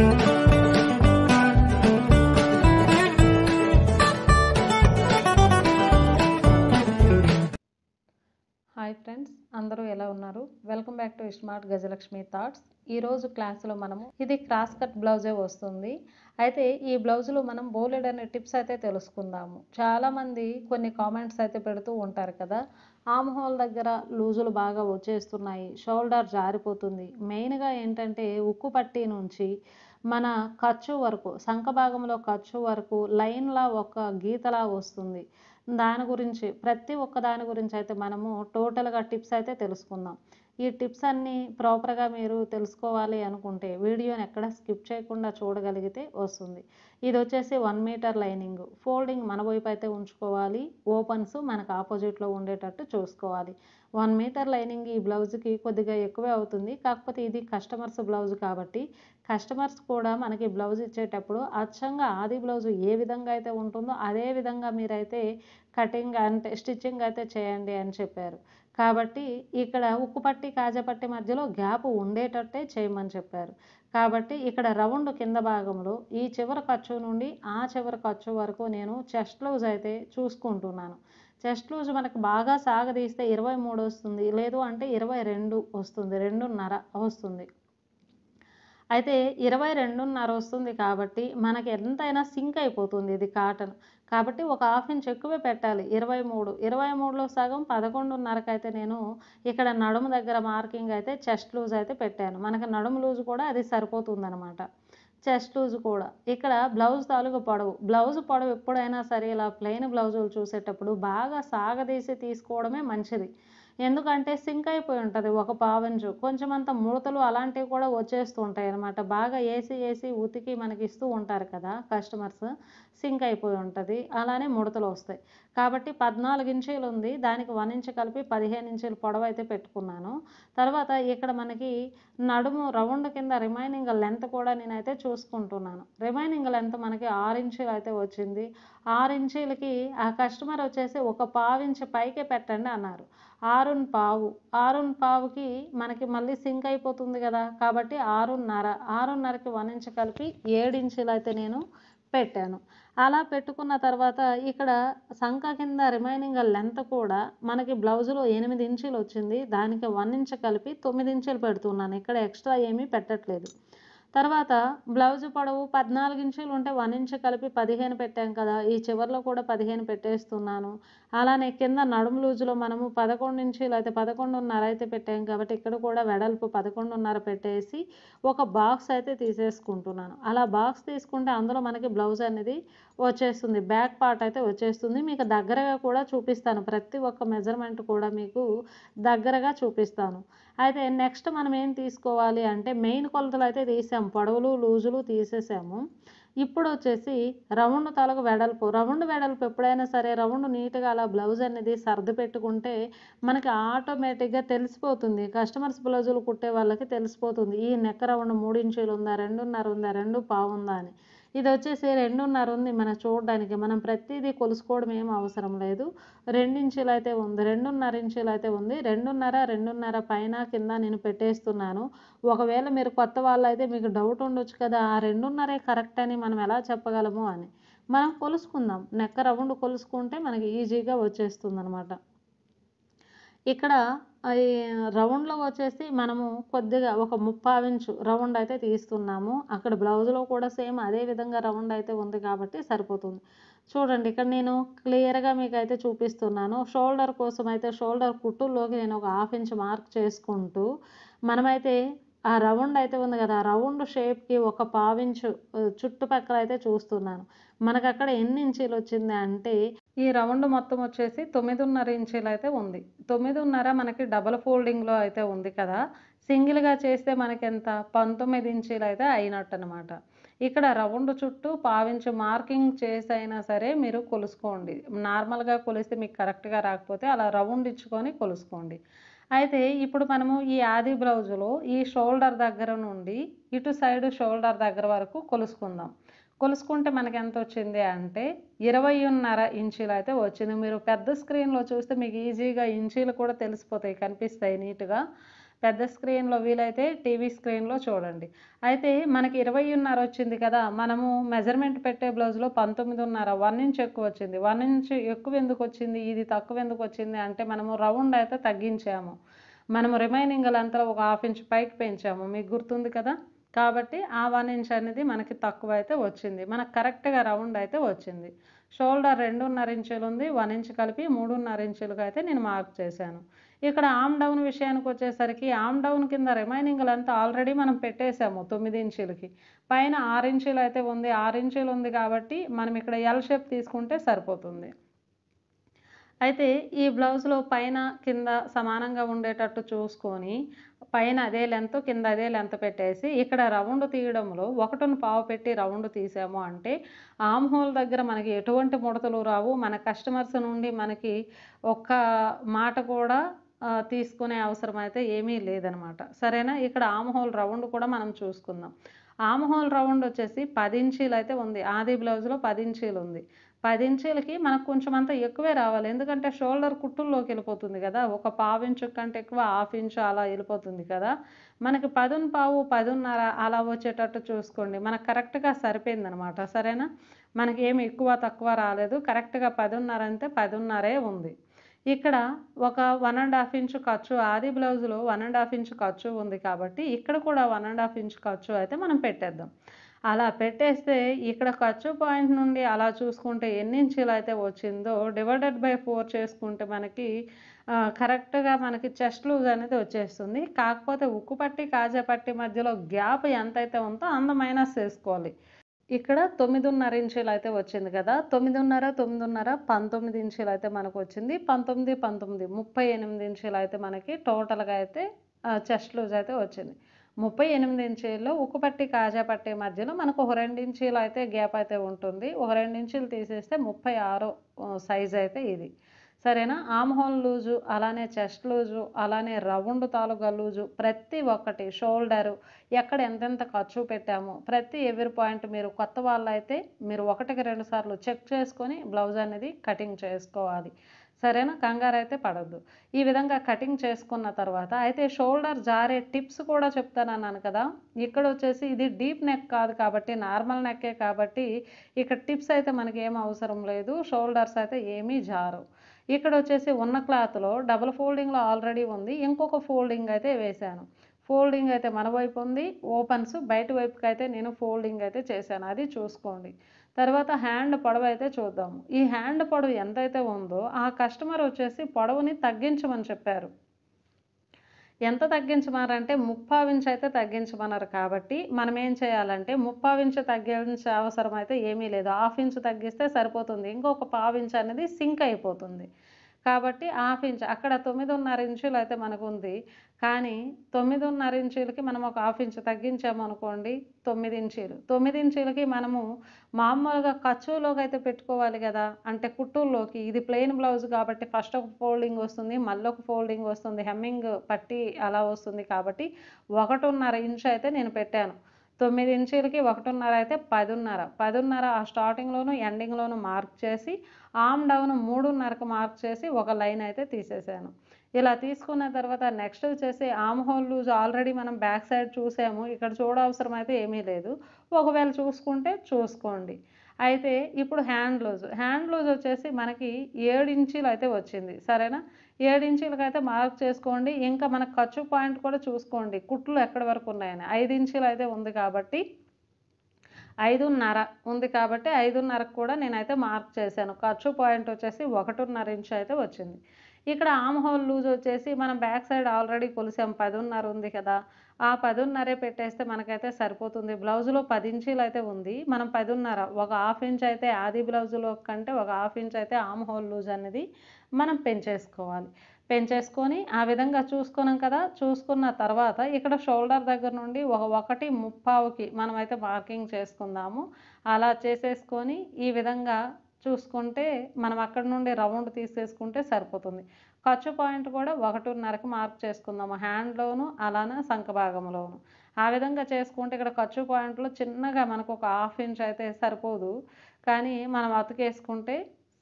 hi friends అందరూ ఎలా ఉన్నారు welcome back to smart Gajalakshmi thoughts ఈరోజు క్లాస్లో మనము ఇది క్రాస్ కట్ బ్లౌజే వస్తుంది అయితే ఈ బ్లౌజ్లో మనం బోలెడ్ అనే టిప్స్ అయితే తెలుసుకుందాము చాలామంది కొన్ని కామెంట్స్ అయితే పెడుతూ ఉంటారు కదా ఆమ్ హోల్ దగ్గర లూజులు బాగా వచ్చేస్తున్నాయి షోల్డర్ జారిపోతుంది మెయిన్గా ఏంటంటే ఉక్కు పట్టి నుంచి మన ఖర్చు వరకు సంఖ భాగంలో ఖర్చు వరకు లైన్లా ఒక గీతలా వస్తుంది దాని గురించి ప్రతి ఒక్క దాని గురించి అయితే మనము టోటల్గా టిప్స్ అయితే తెలుసుకుందాం ఈ టిప్స్ అన్నీ ప్రాపర్గా మీరు తెలుసుకోవాలి అనుకుంటే వీడియోని ఎక్కడ స్కిప్ చేయకుండా చూడగలిగితే వస్తుంది ఇది వచ్చేసి వన్ మీటర్ లైనింగ్ ఫోల్డింగ్ మన వైపు అయితే ఉంచుకోవాలి ఓపెన్స్ మనకు ఆపోజిట్లో ఉండేటట్టు చూసుకోవాలి వన్ మీటర్ లైనింగ్ ఈ బ్లౌజ్కి కొద్దిగా ఎక్కువే అవుతుంది కాకపోతే ఇది కస్టమర్స్ బ్లౌజ్ కాబట్టి కస్టమర్స్ కూడా మనకి బ్లౌజ్ ఇచ్చేటప్పుడు అచ్చంగా ఆది బ్లౌజ్ ఏ విధంగా అయితే ఉంటుందో అదే విధంగా మీరైతే కటింగ్ అంటే స్టిచ్చింగ్ అయితే చేయండి అని చెప్పారు కాబట్టి ఇక్కడ ఉక్కుపట్టి కాజాపట్టి మధ్యలో గ్యాప్ ఉండేటట్టే చేయమని చెప్పారు కాబట్టి ఇక్కడ రౌండ్ కింద భాగంలో ఈ చివరి ఖర్చు నుండి ఆ చివరి ఖర్చు వరకు నేను చెస్ట్ లూజ్ అయితే చూసుకుంటున్నాను చెస్ట్ లూజ్ మనకు బాగా సాగదీస్తే ఇరవై మూడు వస్తుంది లేదు అంటే ఇరవై రెండు వస్తుంది రెండున్నర వస్తుంది అయితే ఇరవై రెండున్నర వస్తుంది కాబట్టి మనకి ఎంతైనా సింక్ అయిపోతుంది ఇది కాటన్ కాబట్టి ఒక హాఫ్ ఇంచ్ ఎక్కువే పెట్టాలి ఇరవై మూడు ఇరవై మూడులో సగం పదకొండున్నరకైతే నేను ఇక్కడ నడుము దగ్గర మార్కింగ్ అయితే చెస్ట్ లూజ్ అయితే పెట్టాను మనకి నడుము లూజ్ కూడా అది సరిపోతుందనమాట చెస్ట్ లూజ్ కూడా ఇక్కడ బ్లౌజ్ తాలూకు పొడవు బ్లౌజ్ పొడవు ఎప్పుడైనా సరే ఇలా ప్లెయిన్ బ్లౌజులు చూసేటప్పుడు బాగా సాగదీసి తీసుకోవడమే మంచిది ఎందుకంటే సింక్ అయిపోయి ఉంటుంది ఒక పావంజు కొంచెం అంత ముడతలు అలాంటివి కూడా వచ్చేస్తూ ఉంటాయి అనమాట బాగా వేసి వేసి ఉతికి మనకి ఇస్తూ ఉంటారు కదా కస్టమర్స్ సింక్ అయిపోయి ఉంటుంది అలానే ముడతలు వస్తాయి కాబట్టి పద్నాలుగు ఇంచీలు ఉంది దానికి వన్ ఇంచు కలిపి పదిహేను ఇంచీలు పొడవు అయితే పెట్టుకున్నాను తర్వాత ఇక్కడ మనకి నడుము రౌండ్ కింద రిమైనింగ్ లెంత్ కూడా నేనైతే చూసుకుంటున్నాను రిమైనింగ్ లెంత్ మనకి ఆరు ఇంచీలు అయితే వచ్చింది ఆరు ఇంచీలకి ఆ కస్టమర్ వచ్చేసి ఒక పావించి పైకే పెట్టండి అన్నారు ఆరున్ పావు ఆరున్ పావుకి మనకి మళ్ళీ సింక్ అయిపోతుంది కదా కాబట్టి ఆరున్నర ఆరున్నరకి వన్ ఇంచ్ కలిపి ఏడు ఇంచులు అయితే నేను పెట్టాను అలా పెట్టుకున్న తర్వాత ఇక్కడ సంఖ కింద రిమైనింగ్ లెంత్ కూడా మనకి బ్లౌజ్లో ఎనిమిది ఇంచులు వచ్చింది దానికి వన్ ఇంచ్ కలిపి తొమ్మిది ఇంచులు పెడుతున్నాను ఇక్కడ ఎక్స్ట్రా ఏమీ పెట్టట్లేదు తర్వాత బ్లౌజ్ పొడవు పద్నాలుగు ఇంచులు ఉంటే వన్ ఇంచు కలిపి పదిహేను పెట్టాం కదా ఈ చివరిలో కూడా పదిహేను పెట్టేస్తున్నాను అలానే కింద నడుము లూజులో మనము పదకొండు ఇంచులు అయితే పదకొండున్నర అయితే పెట్టాం కాబట్టి ఇక్కడ కూడా వెడల్పు పదకొండున్నర పెట్టేసి ఒక బాక్స్ అయితే తీసేసుకుంటున్నాను అలా బాక్స్ తీసుకుంటే అందులో మనకి బ్లౌజ్ అనేది వచ్చేస్తుంది బ్యాక్ పార్ట్ అయితే వచ్చేస్తుంది మీకు దగ్గరగా కూడా చూపిస్తాను ప్రతి ఒక్క మెజర్మెంట్ కూడా మీకు దగ్గరగా చూపిస్తాను అయితే నెక్స్ట్ మనం ఏం తీసుకోవాలి అంటే మెయిన్ కొలతలు అయితే తీసాము పొడవులు లూజులు తీసేసాము ఇప్పుడు వచ్చేసి రౌండ్ తలకు వెడల్పు రౌండ్ వెడల్పు ఎప్పుడైనా సరే రౌండ్ నీట్గా అలా బ్లౌజ్ అనేది సర్ది పెట్టుకుంటే మనకి ఆటోమేటిక్గా తెలిసిపోతుంది కస్టమర్స్ బ్లౌజులు కుట్టే వాళ్ళకి తెలిసిపోతుంది ఈ నెక్ రౌండ్ మూడు ఇంచులు ఉందా రెండున్నర ఉందా రెండు ఉందా అని ఇది వచ్చేసి రెండున్నర ఉంది మన చూడడానికి మనం ప్రతిదీ కొలుసుకోవడం ఏం అవసరం లేదు రెండించులు అయితే ఉంది రెండున్నర ఇంచులు అయితే ఉంది రెండున్నర రెండున్నర పైన కింద నేను పెట్టేస్తున్నాను ఒకవేళ మీరు కొత్త వాళ్ళు అయితే మీకు డౌట్ ఉండొచ్చు కదా ఆ రెండున్నరే కరెక్ట్ అని మనం ఎలా చెప్పగలము అని మనం కొలుసుకుందాం నెక్క రౌండ్ కొలుసుకుంటే మనకి ఈజీగా వచ్చేస్తుంది అనమాట ఇక్కడ అవి రౌండ్లో వచ్చేసి మనము కొద్దిగా ఒక ముప్పావి ఇంచు రౌండ్ అయితే తీస్తున్నాము అక్కడ బ్లౌజ్లో కూడా సేమ్ అదే విధంగా రౌండ్ అయితే ఉంది కాబట్టి సరిపోతుంది చూడండి ఇక్కడ నేను క్లియర్గా మీకు అయితే చూపిస్తున్నాను షోల్డర్ కోసం అయితే షోల్డర్ కుట్టుల్లోకి నేను ఒక హాఫ్ ఇంచ్ మార్క్ చేసుకుంటూ మనమైతే ఆ రౌండ్ అయితే ఉంది కదా ఆ రౌండ్ షేప్కి ఒక పావించు చుట్టుపక్కల అయితే చూస్తున్నాను మనకు అక్కడ ఎన్ని ఇంచీలు వచ్చింది అంటే ఈ రౌండ్ మొత్తం వచ్చేసి తొమ్మిదిన్నర ఇంచీలు అయితే ఉంది తొమ్మిదిన్నర మనకి డబల్ ఫోల్డింగ్లో అయితే ఉంది కదా సింగిల్గా చేస్తే మనకి ఎంత పంతొమ్మిది ఇంచీలు అయితే అయినట్టు అనమాట ఇక్కడ రౌండ్ చుట్టూ పావించు మార్కింగ్ చేసి అయినా సరే మీరు కొలుసుకోండి నార్మల్గా కొలిస్తే మీకు కరెక్ట్గా రాకపోతే అలా రౌండ్ ఇచ్చుకొని కొలుసుకోండి అయితే ఇప్పుడు మనము ఈ ఆది బ్లౌజులో ఈ షోల్డర్ దగ్గర నుండి ఇటు సైడ్ షోల్డర్ దగ్గర వరకు కొలుసుకుందాం కొలుసుకుంటే మనకి ఎంత వచ్చింది అంటే ఇరవైన్నర ఇంచీలు అయితే వచ్చింది మీరు పెద్ద స్క్రీన్లో చూస్తే మీకు ఈజీగా ఇంచీలు కూడా తెలిసిపోతాయి కనిపిస్తాయి నీట్గా పెద్ద స్క్రీన్లో వీలైతే టీవీ స్క్రీన్లో చూడండి అయితే మనకి ఇరవైన్నర వచ్చింది కదా మనము మెజర్మెంట్ పెట్టే బ్లౌజ్లో పంతొమ్మిదిన్నర వన్ ఇంచ్ ఎక్కువ వచ్చింది వన్ ఇంచ్ ఎక్కువ ఎందుకు వచ్చింది ఇది తక్కువ ఎందుకు వచ్చింది అంటే మనము రౌండ్ అయితే తగ్గించాము మనము రిమైనింగ్ అంతా ఒక హాఫ్ ఇంచ్ పైకి పెంచాము మీకు గుర్తుంది కదా కాబట్టి ఆ వన్ ఇంచ్ అనేది మనకి తక్కువ అయితే వచ్చింది మనకు కరెక్ట్గా రౌండ్ అయితే వచ్చింది షోల్డర్ రెండున్నర ఇంచులు ఉంది వన్ ఇంచ్ కలిపి మూడున్నర ఇంచులుగా అయితే నేను మార్క్ చేశాను ఇక్కడ ఆమ్ డౌన్ విషయానికి వచ్చేసరికి ఆమ్ డౌన్ కింద అంతా ఆల్రెడీ మనం పెట్టేశాము తొమ్మిది ఇంచీలకి పైన ఆరు ఇంచీలు అయితే ఉంది ఆరు ఇంచీలు ఉంది కాబట్టి మనం ఇక్కడ ఎల్ షేప్ తీసుకుంటే సరిపోతుంది అయితే ఈ బ్లౌజ్లో పైన కింద సమానంగా ఉండేటట్టు చూసుకొని పైన అదే లెంత్ కింద అదే లెంత్ పెట్టేసి ఇక్కడ రౌండ్ తీయడంలో ఒకటిని పావు పెట్టి రౌండ్ తీసాము అంటే ఆమ్ హోల్ దగ్గర మనకి ఎటువంటి ముడతలు రావు మన కస్టమర్స్ నుండి మనకి ఒక్క మాట కూడా తీసుకునే అవసరం అయితే ఏమీ లేదనమాట సరేనా ఇక్కడ ఆమ్హోల్ రౌండ్ కూడా మనం చూసుకుందాం ఆమ్హోల్ రౌండ్ వచ్చేసి పది ఇంచీలు అయితే ఉంది ఆది బ్లౌజ్లో పది ఇంచీలు ఉంది పది ఇంచీలకి మనకు కొంచెం అంత ఎక్కువే రావాలి ఎందుకంటే షోల్డర్ కుట్టుల్లోకి వెళ్ళిపోతుంది కదా ఒక పావు ఇంచు కంటే ఎక్కువ హాఫ్ ఇంచు అలా వెళ్ళిపోతుంది కదా మనకి పదును పావు పదున్నర అలా వచ్చేటట్టు చూసుకోండి మనకు కరెక్ట్గా సరిపోయిందనమాట సరేనా మనకి ఏమి ఎక్కువ తక్కువ రాలేదు కరెక్ట్గా పదున్నర అంటే పదున్నరే ఉంది ఇక్కడ ఒక వన్ అండ్ హాఫ్ ఇంచ్ ఖర్చు ఆది బ్లౌజ్లో వన్ అండ్ హాఫ్ ఇంచ్ ఖర్చు ఉంది కాబట్టి ఇక్కడ కూడా వన్ అండ్ హాఫ్ ఇంచ్ ఖర్చు అయితే మనం పెట్టేద్దాం అలా పెట్టేస్తే ఇక్కడ ఖర్చు పాయింట్ నుండి అలా చూసుకుంటే ఎన్ని ఇంచులు అయితే వచ్చిందో డివైడెడ్ బై ఫోర్ చేసుకుంటే మనకి కరెక్ట్గా మనకి చెస్ట్ లూజ్ అనేది వచ్చేస్తుంది కాకపోతే ఉక్కు పట్టి కాజా పట్టి మధ్యలో గ్యాప్ ఎంతైతే ఉందో అంత మైనస్ చేసుకోవాలి ఇక్కడ తొమ్మిదిన్నర ఇంచులు అయితే వచ్చింది కదా తొమ్మిదిన్నర తొమ్మిదిన్నర పంతొమ్మిది ఇంచులు అయితే మనకు వచ్చింది పంతొమ్మిది పంతొమ్మిది ముప్పై ఎనిమిది ఇంచులు అయితే మనకి టోటల్గా అయితే చెస్ట్ లూజ్ అయితే వచ్చింది ముప్పై ఎనిమిది ఇంచీల్లో ఉక్కు పట్టి కాజా పట్టి మధ్యలో మనకు ఒక రెండు ఇంచీలు అయితే గ్యాప్ అయితే ఉంటుంది ఒక రెండు ఇంచీలు తీసేస్తే ముప్పై ఆరో సైజ్ అయితే ఇది సరేనా ఆమ్ హోల్ లూజు అలానే చెస్ట్ లూజు అలానే రౌండ్ తాలూకా లూజు ప్రతి ఒక్కటి షోల్డరు ఎక్కడ ఎంతెంత ఖర్చు పెట్టాము ప్రతి ఎవరి పాయింట్ మీరు కొత్త వాళ్ళైతే మీరు ఒకటికి రెండు సార్లు చెక్ చేసుకొని బ్లౌజ్ అనేది కటింగ్ చేసుకోవాలి సరేనా కంగారు అయితే పడద్దు ఈ విధంగా కటింగ్ చేసుకున్న తర్వాత అయితే షోల్డర్ జారే టిప్స్ కూడా చెప్తాను అన్నాను కదా ఇక్కడ వచ్చేసి ఇది డీప్ నెక్ కాదు కాబట్టి నార్మల్ నెక్కే కాబట్టి ఇక్కడ టిప్స్ అయితే మనకి ఏం అవసరం లేదు షోల్డర్స్ అయితే ఏమీ జారు ఇక్కడ వచ్చేసి ఉన్న క్లాత్లో డబుల్ ఫోల్డింగ్లో ఆల్రెడీ ఉంది ఇంకొక ఫోల్డింగ్ అయితే వేశాను ఫోల్డింగ్ అయితే మన వైపు ఉంది ఓపెన్స్ బయట వైపుకి అయితే నేను ఫోల్డింగ్ అయితే చేశాను అది చూసుకోండి తర్వాత హ్యాండ్ పొడవు అయితే చూద్దాము ఈ హ్యాండ్ పొడవు ఎంతైతే ఉందో ఆ కస్టమర్ వచ్చేసి పొడవుని తగ్గించమని చెప్పారు ఎంత ముప్పా ముప్పావించి అయితే తగ్గించమన్నారు కాబట్టి మనం ఏం చేయాలంటే ముప్పావించి తగ్గించే అవసరం అయితే ఏమీ లేదు హాఫ్ ఇంచు తగ్గిస్తే సరిపోతుంది ఇంకొక పావించి అనేది సింక్ అయిపోతుంది కాబట్టి హాఫ్ ఇంచ్ అక్కడ తొమ్మిదిన్నర ఇంచులు అయితే మనకు ఉంది కానీ తొమ్మిదిన్నర ఇంచులకి మనం ఒక హాఫ్ ఇంచ్ తగ్గించాము అనుకోండి తొమ్మిది ఇంచీలు తొమ్మిది ఇంచులకి మనము మామూలుగా ఖర్చులోకి అయితే పెట్టుకోవాలి కదా అంటే కుట్టుల్లోకి ఇది ప్లెయిన్ బ్లౌజ్ కాబట్టి ఫస్ట్ ఒక ఫోల్డింగ్ వస్తుంది మళ్ళీ ఒక ఫోల్డింగ్ వస్తుంది హెమ్మింగ్ పట్టి అలా వస్తుంది కాబట్టి ఒకటిన్నర ఇంచు అయితే నేను పెట్టాను తొమ్మిది ఇంచీలకి ఒకటిన్నర అయితే పదిన్నర పదిన్నర ఆ స్టార్టింగ్లోను ఎండింగ్లోను మార్క్ చేసి ఆమ్ డౌన్ మూడున్నరకు మార్క్ చేసి ఒక లైన్ అయితే తీసేసాను ఇలా తీసుకున్న తర్వాత నెక్స్ట్ వచ్చేసి ఆమ్ హోల్ లూజ్ ఆల్రెడీ మనం బ్యాక్ సైడ్ చూసాము ఇక్కడ చూడవసరం అయితే ఏమీ లేదు ఒకవేళ చూసుకుంటే చూసుకోండి అయితే ఇప్పుడు హ్యాండ్ లూజ్ హ్యాండ్ లూజ్ వచ్చేసి మనకి ఏడు ఇంచీలు అయితే వచ్చింది సరేనా ఏడు ఇంచీలకు అయితే మార్క్ చేసుకోండి ఇంకా మన ఖర్చు పాయింట్ కూడా చూసుకోండి కుట్లు ఎక్కడి వరకు ఉన్నాయని ఐదు ఇంచీలు అయితే ఉంది కాబట్టి ఐదున్నర ఉంది కాబట్టి ఐదున్నరకు కూడా నేనైతే మార్క్ చేశాను ఖర్చు పాయింట్ వచ్చేసి ఒకటిన్నర ఇంచు అయితే వచ్చింది ఇక్కడ ఆమ్ హోల్ లూజ్ వచ్చేసి మనం బ్యాక్ సైడ్ ఆల్రెడీ కొలిసాం పదిన్నర ఉంది కదా ఆ పదిన్నరే పెట్టేస్తే మనకైతే సరిపోతుంది బ్లౌజ్లో పది ఇంచీలు అయితే ఉంది మనం పదిన్నర ఒక హాఫ్ ఇంచ్ అయితే ఆది బ్లౌజులో కంటే ఒక హాఫ్ ఇంచ్ అయితే ఆమ్ హోల్ లూజ్ అనేది మనం పెంచేసుకోవాలి పెంచేసుకొని ఆ విధంగా చూసుకున్నాం కదా చూసుకున్న తర్వాత ఇక్కడ షోల్డర్ దగ్గర నుండి ఒక ఒకటి ముప్పావుకి మనమైతే మార్కింగ్ చేసుకుందాము అలా చేసేసుకొని ఈ విధంగా చూసుకుంటే మనం అక్కడ నుండి రౌండ్ తీసేసుకుంటే సరిపోతుంది ఖర్చు పాయింట్ కూడా ఒకటిన్నరకు మార్క్ చేసుకుందాము హ్యాండ్లోను అలానే సంఖ భాగంలోను ఆ విధంగా చేసుకుంటే ఇక్కడ ఖర్చు పాయింట్లో చిన్నగా మనకు ఒక హాఫ్ ఇంచ్ అయితే సరిపోదు కానీ మనం అతుకేసుకుంటే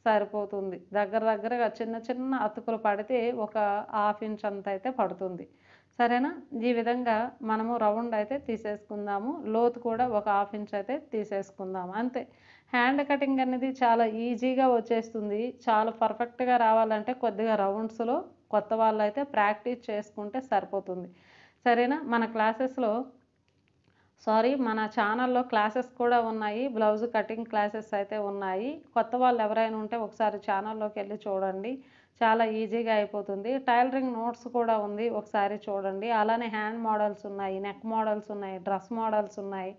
సరిపోతుంది దగ్గర దగ్గరగా చిన్న చిన్న అతుకులు పడితే ఒక హాఫ్ ఇంచ్ అంత అయితే పడుతుంది సరేనా ఈ విధంగా మనము రౌండ్ అయితే తీసేసుకుందాము లోతు కూడా ఒక హాఫ్ ఇంచ్ అయితే తీసేసుకుందాము అంతే హ్యాండ్ కటింగ్ అనేది చాలా ఈజీగా వచ్చేస్తుంది చాలా పర్ఫెక్ట్గా రావాలంటే కొద్దిగా రౌండ్స్లో కొత్త వాళ్ళు అయితే ప్రాక్టీస్ చేసుకుంటే సరిపోతుంది సరేనా మన క్లాసెస్లో సారీ మన ఛానల్లో క్లాసెస్ కూడా ఉన్నాయి బ్లౌజ్ కటింగ్ క్లాసెస్ అయితే ఉన్నాయి కొత్త వాళ్ళు ఎవరైనా ఉంటే ఒకసారి ఛానల్లోకి వెళ్ళి చూడండి చాలా ఈజీగా అయిపోతుంది టైలరింగ్ నోట్స్ కూడా ఉంది ఒకసారి చూడండి అలానే హ్యాండ్ మోడల్స్ ఉన్నాయి నెక్ మోడల్స్ ఉన్నాయి డ్రెస్ మోడల్స్ ఉన్నాయి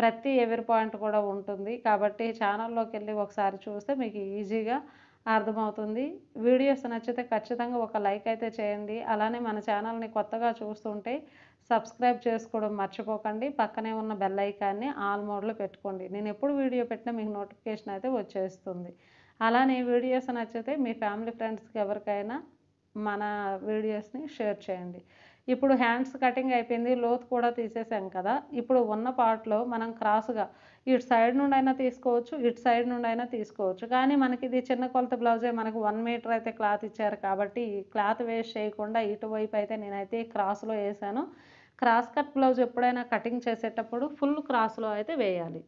ప్రతి ఎవరి పాయింట్ కూడా ఉంటుంది కాబట్టి ఛానల్లోకి వెళ్ళి ఒకసారి చూస్తే మీకు ఈజీగా అర్థమవుతుంది వీడియోస్ నచ్చితే ఖచ్చితంగా ఒక లైక్ అయితే చేయండి అలానే మన ఛానల్ని కొత్తగా చూస్తుంటే సబ్స్క్రైబ్ చేసుకోవడం మర్చిపోకండి పక్కనే ఉన్న బెల్ ఐకాన్ని ఆల్ మోడ్లో పెట్టుకోండి నేను ఎప్పుడు వీడియో పెట్టినా మీకు నోటిఫికేషన్ అయితే వచ్చేస్తుంది అలానే వీడియోస్ నచ్చితే మీ ఫ్యామిలీ ఫ్రెండ్స్కి ఎవరికైనా మన వీడియోస్ని షేర్ చేయండి ఇప్పుడు హ్యాండ్స్ కటింగ్ అయిపోయింది లోత్ కూడా తీసేసాం కదా ఇప్పుడు ఉన్న పార్ట్లో మనం క్రాస్గా ఇటు సైడ్ నుండి అయినా తీసుకోవచ్చు ఇటు సైడ్ నుండి అయినా తీసుకోవచ్చు కానీ మనకి ఇది చిన్న కొలత బ్లౌజే మనకు వన్ మీటర్ అయితే క్లాత్ ఇచ్చారు కాబట్టి క్లాత్ వేస్ట్ చేయకుండా ఇటువైపు అయితే నేనైతే క్రాస్లో వేసాను క్రాస్ కట్ బ్లౌజ్ ఎప్పుడైనా కటింగ్ చేసేటప్పుడు ఫుల్ క్రాస్లో అయితే వేయాలి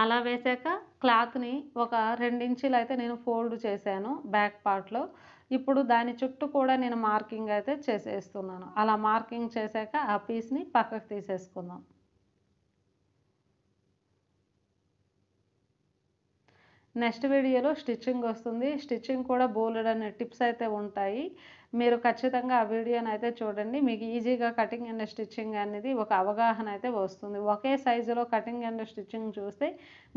అలా వేసాక క్లాత్ని ఒక రెండించీలు అయితే నేను ఫోల్డ్ చేశాను బ్యాక్ పార్ట్లో ఇప్పుడు దాని చుట్టూ కూడా నేను మార్కింగ్ అయితే చేసేస్తున్నాను అలా మార్కింగ్ చేశాక ఆ పీస్ని పక్కకు తీసేసుకుందాం నెక్స్ట్ వీడియోలో స్టిచ్చింగ్ వస్తుంది స్టిచ్చింగ్ కూడా అనే టిప్స్ అయితే ఉంటాయి మీరు ఖచ్చితంగా ఆ వీడియోని అయితే చూడండి మీకు ఈజీగా కటింగ్ అండ్ స్టిచ్చింగ్ అనేది ఒక అవగాహన అయితే వస్తుంది ఒకే సైజులో కటింగ్ అండ్ స్టిచ్చింగ్ చూస్తే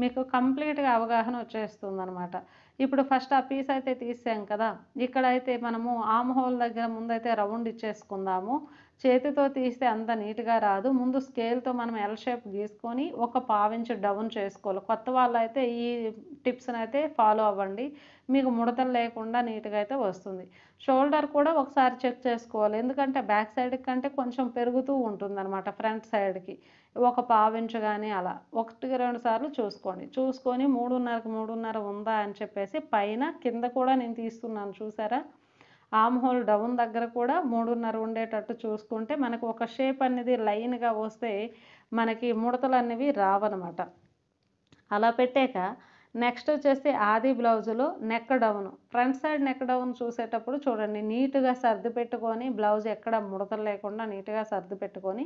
మీకు కంప్లీట్గా అవగాహన వచ్చేస్తుంది అనమాట ఇప్పుడు ఫస్ట్ ఆ పీస్ అయితే తీసాం కదా ఇక్కడైతే మనము ఆమ్ హోల్ దగ్గర ముందైతే రౌండ్ ఇచ్చేసుకుందాము చేతితో తీస్తే అంత నీట్గా రాదు ముందు స్కేల్తో మనం ఎల్ షేప్ గీసుకొని ఒక పావించి డౌన్ చేసుకోవాలి కొత్త వాళ్ళు అయితే ఈ టిప్స్ని అయితే ఫాలో అవ్వండి మీకు ముడతలు లేకుండా నీట్గా అయితే వస్తుంది షోల్డర్ కూడా ఒకసారి చెక్ చేసుకోవాలి ఎందుకంటే బ్యాక్ సైడ్ కంటే కొంచెం పెరుగుతూ ఉంటుందన్నమాట ఫ్రంట్ సైడ్కి ఒక పావించు కానీ అలా ఒకటి రెండు సార్లు చూసుకోండి చూసుకొని మూడున్నరకు మూడున్నర ఉందా అని చెప్పేసి పైన కింద కూడా నేను తీస్తున్నాను చూసారా ఆమ్ హోల్ డౌన్ దగ్గర కూడా మూడున్నర ఉండేటట్టు చూసుకుంటే మనకు ఒక షేప్ అనేది లైన్గా వస్తే మనకి ముడతలు అనేవి రావన్నమాట అలా పెట్టాక నెక్స్ట్ వచ్చేసి ఆది బ్లౌజులో neck down front side neck down చూసేటప్పుడు చూడండి నీట్గా సర్ది పెట్టుకొని బ్లౌజ్ ఎక్కడ ముడతలు లేకుండా నీట్గా సర్ది పెట్టుకొని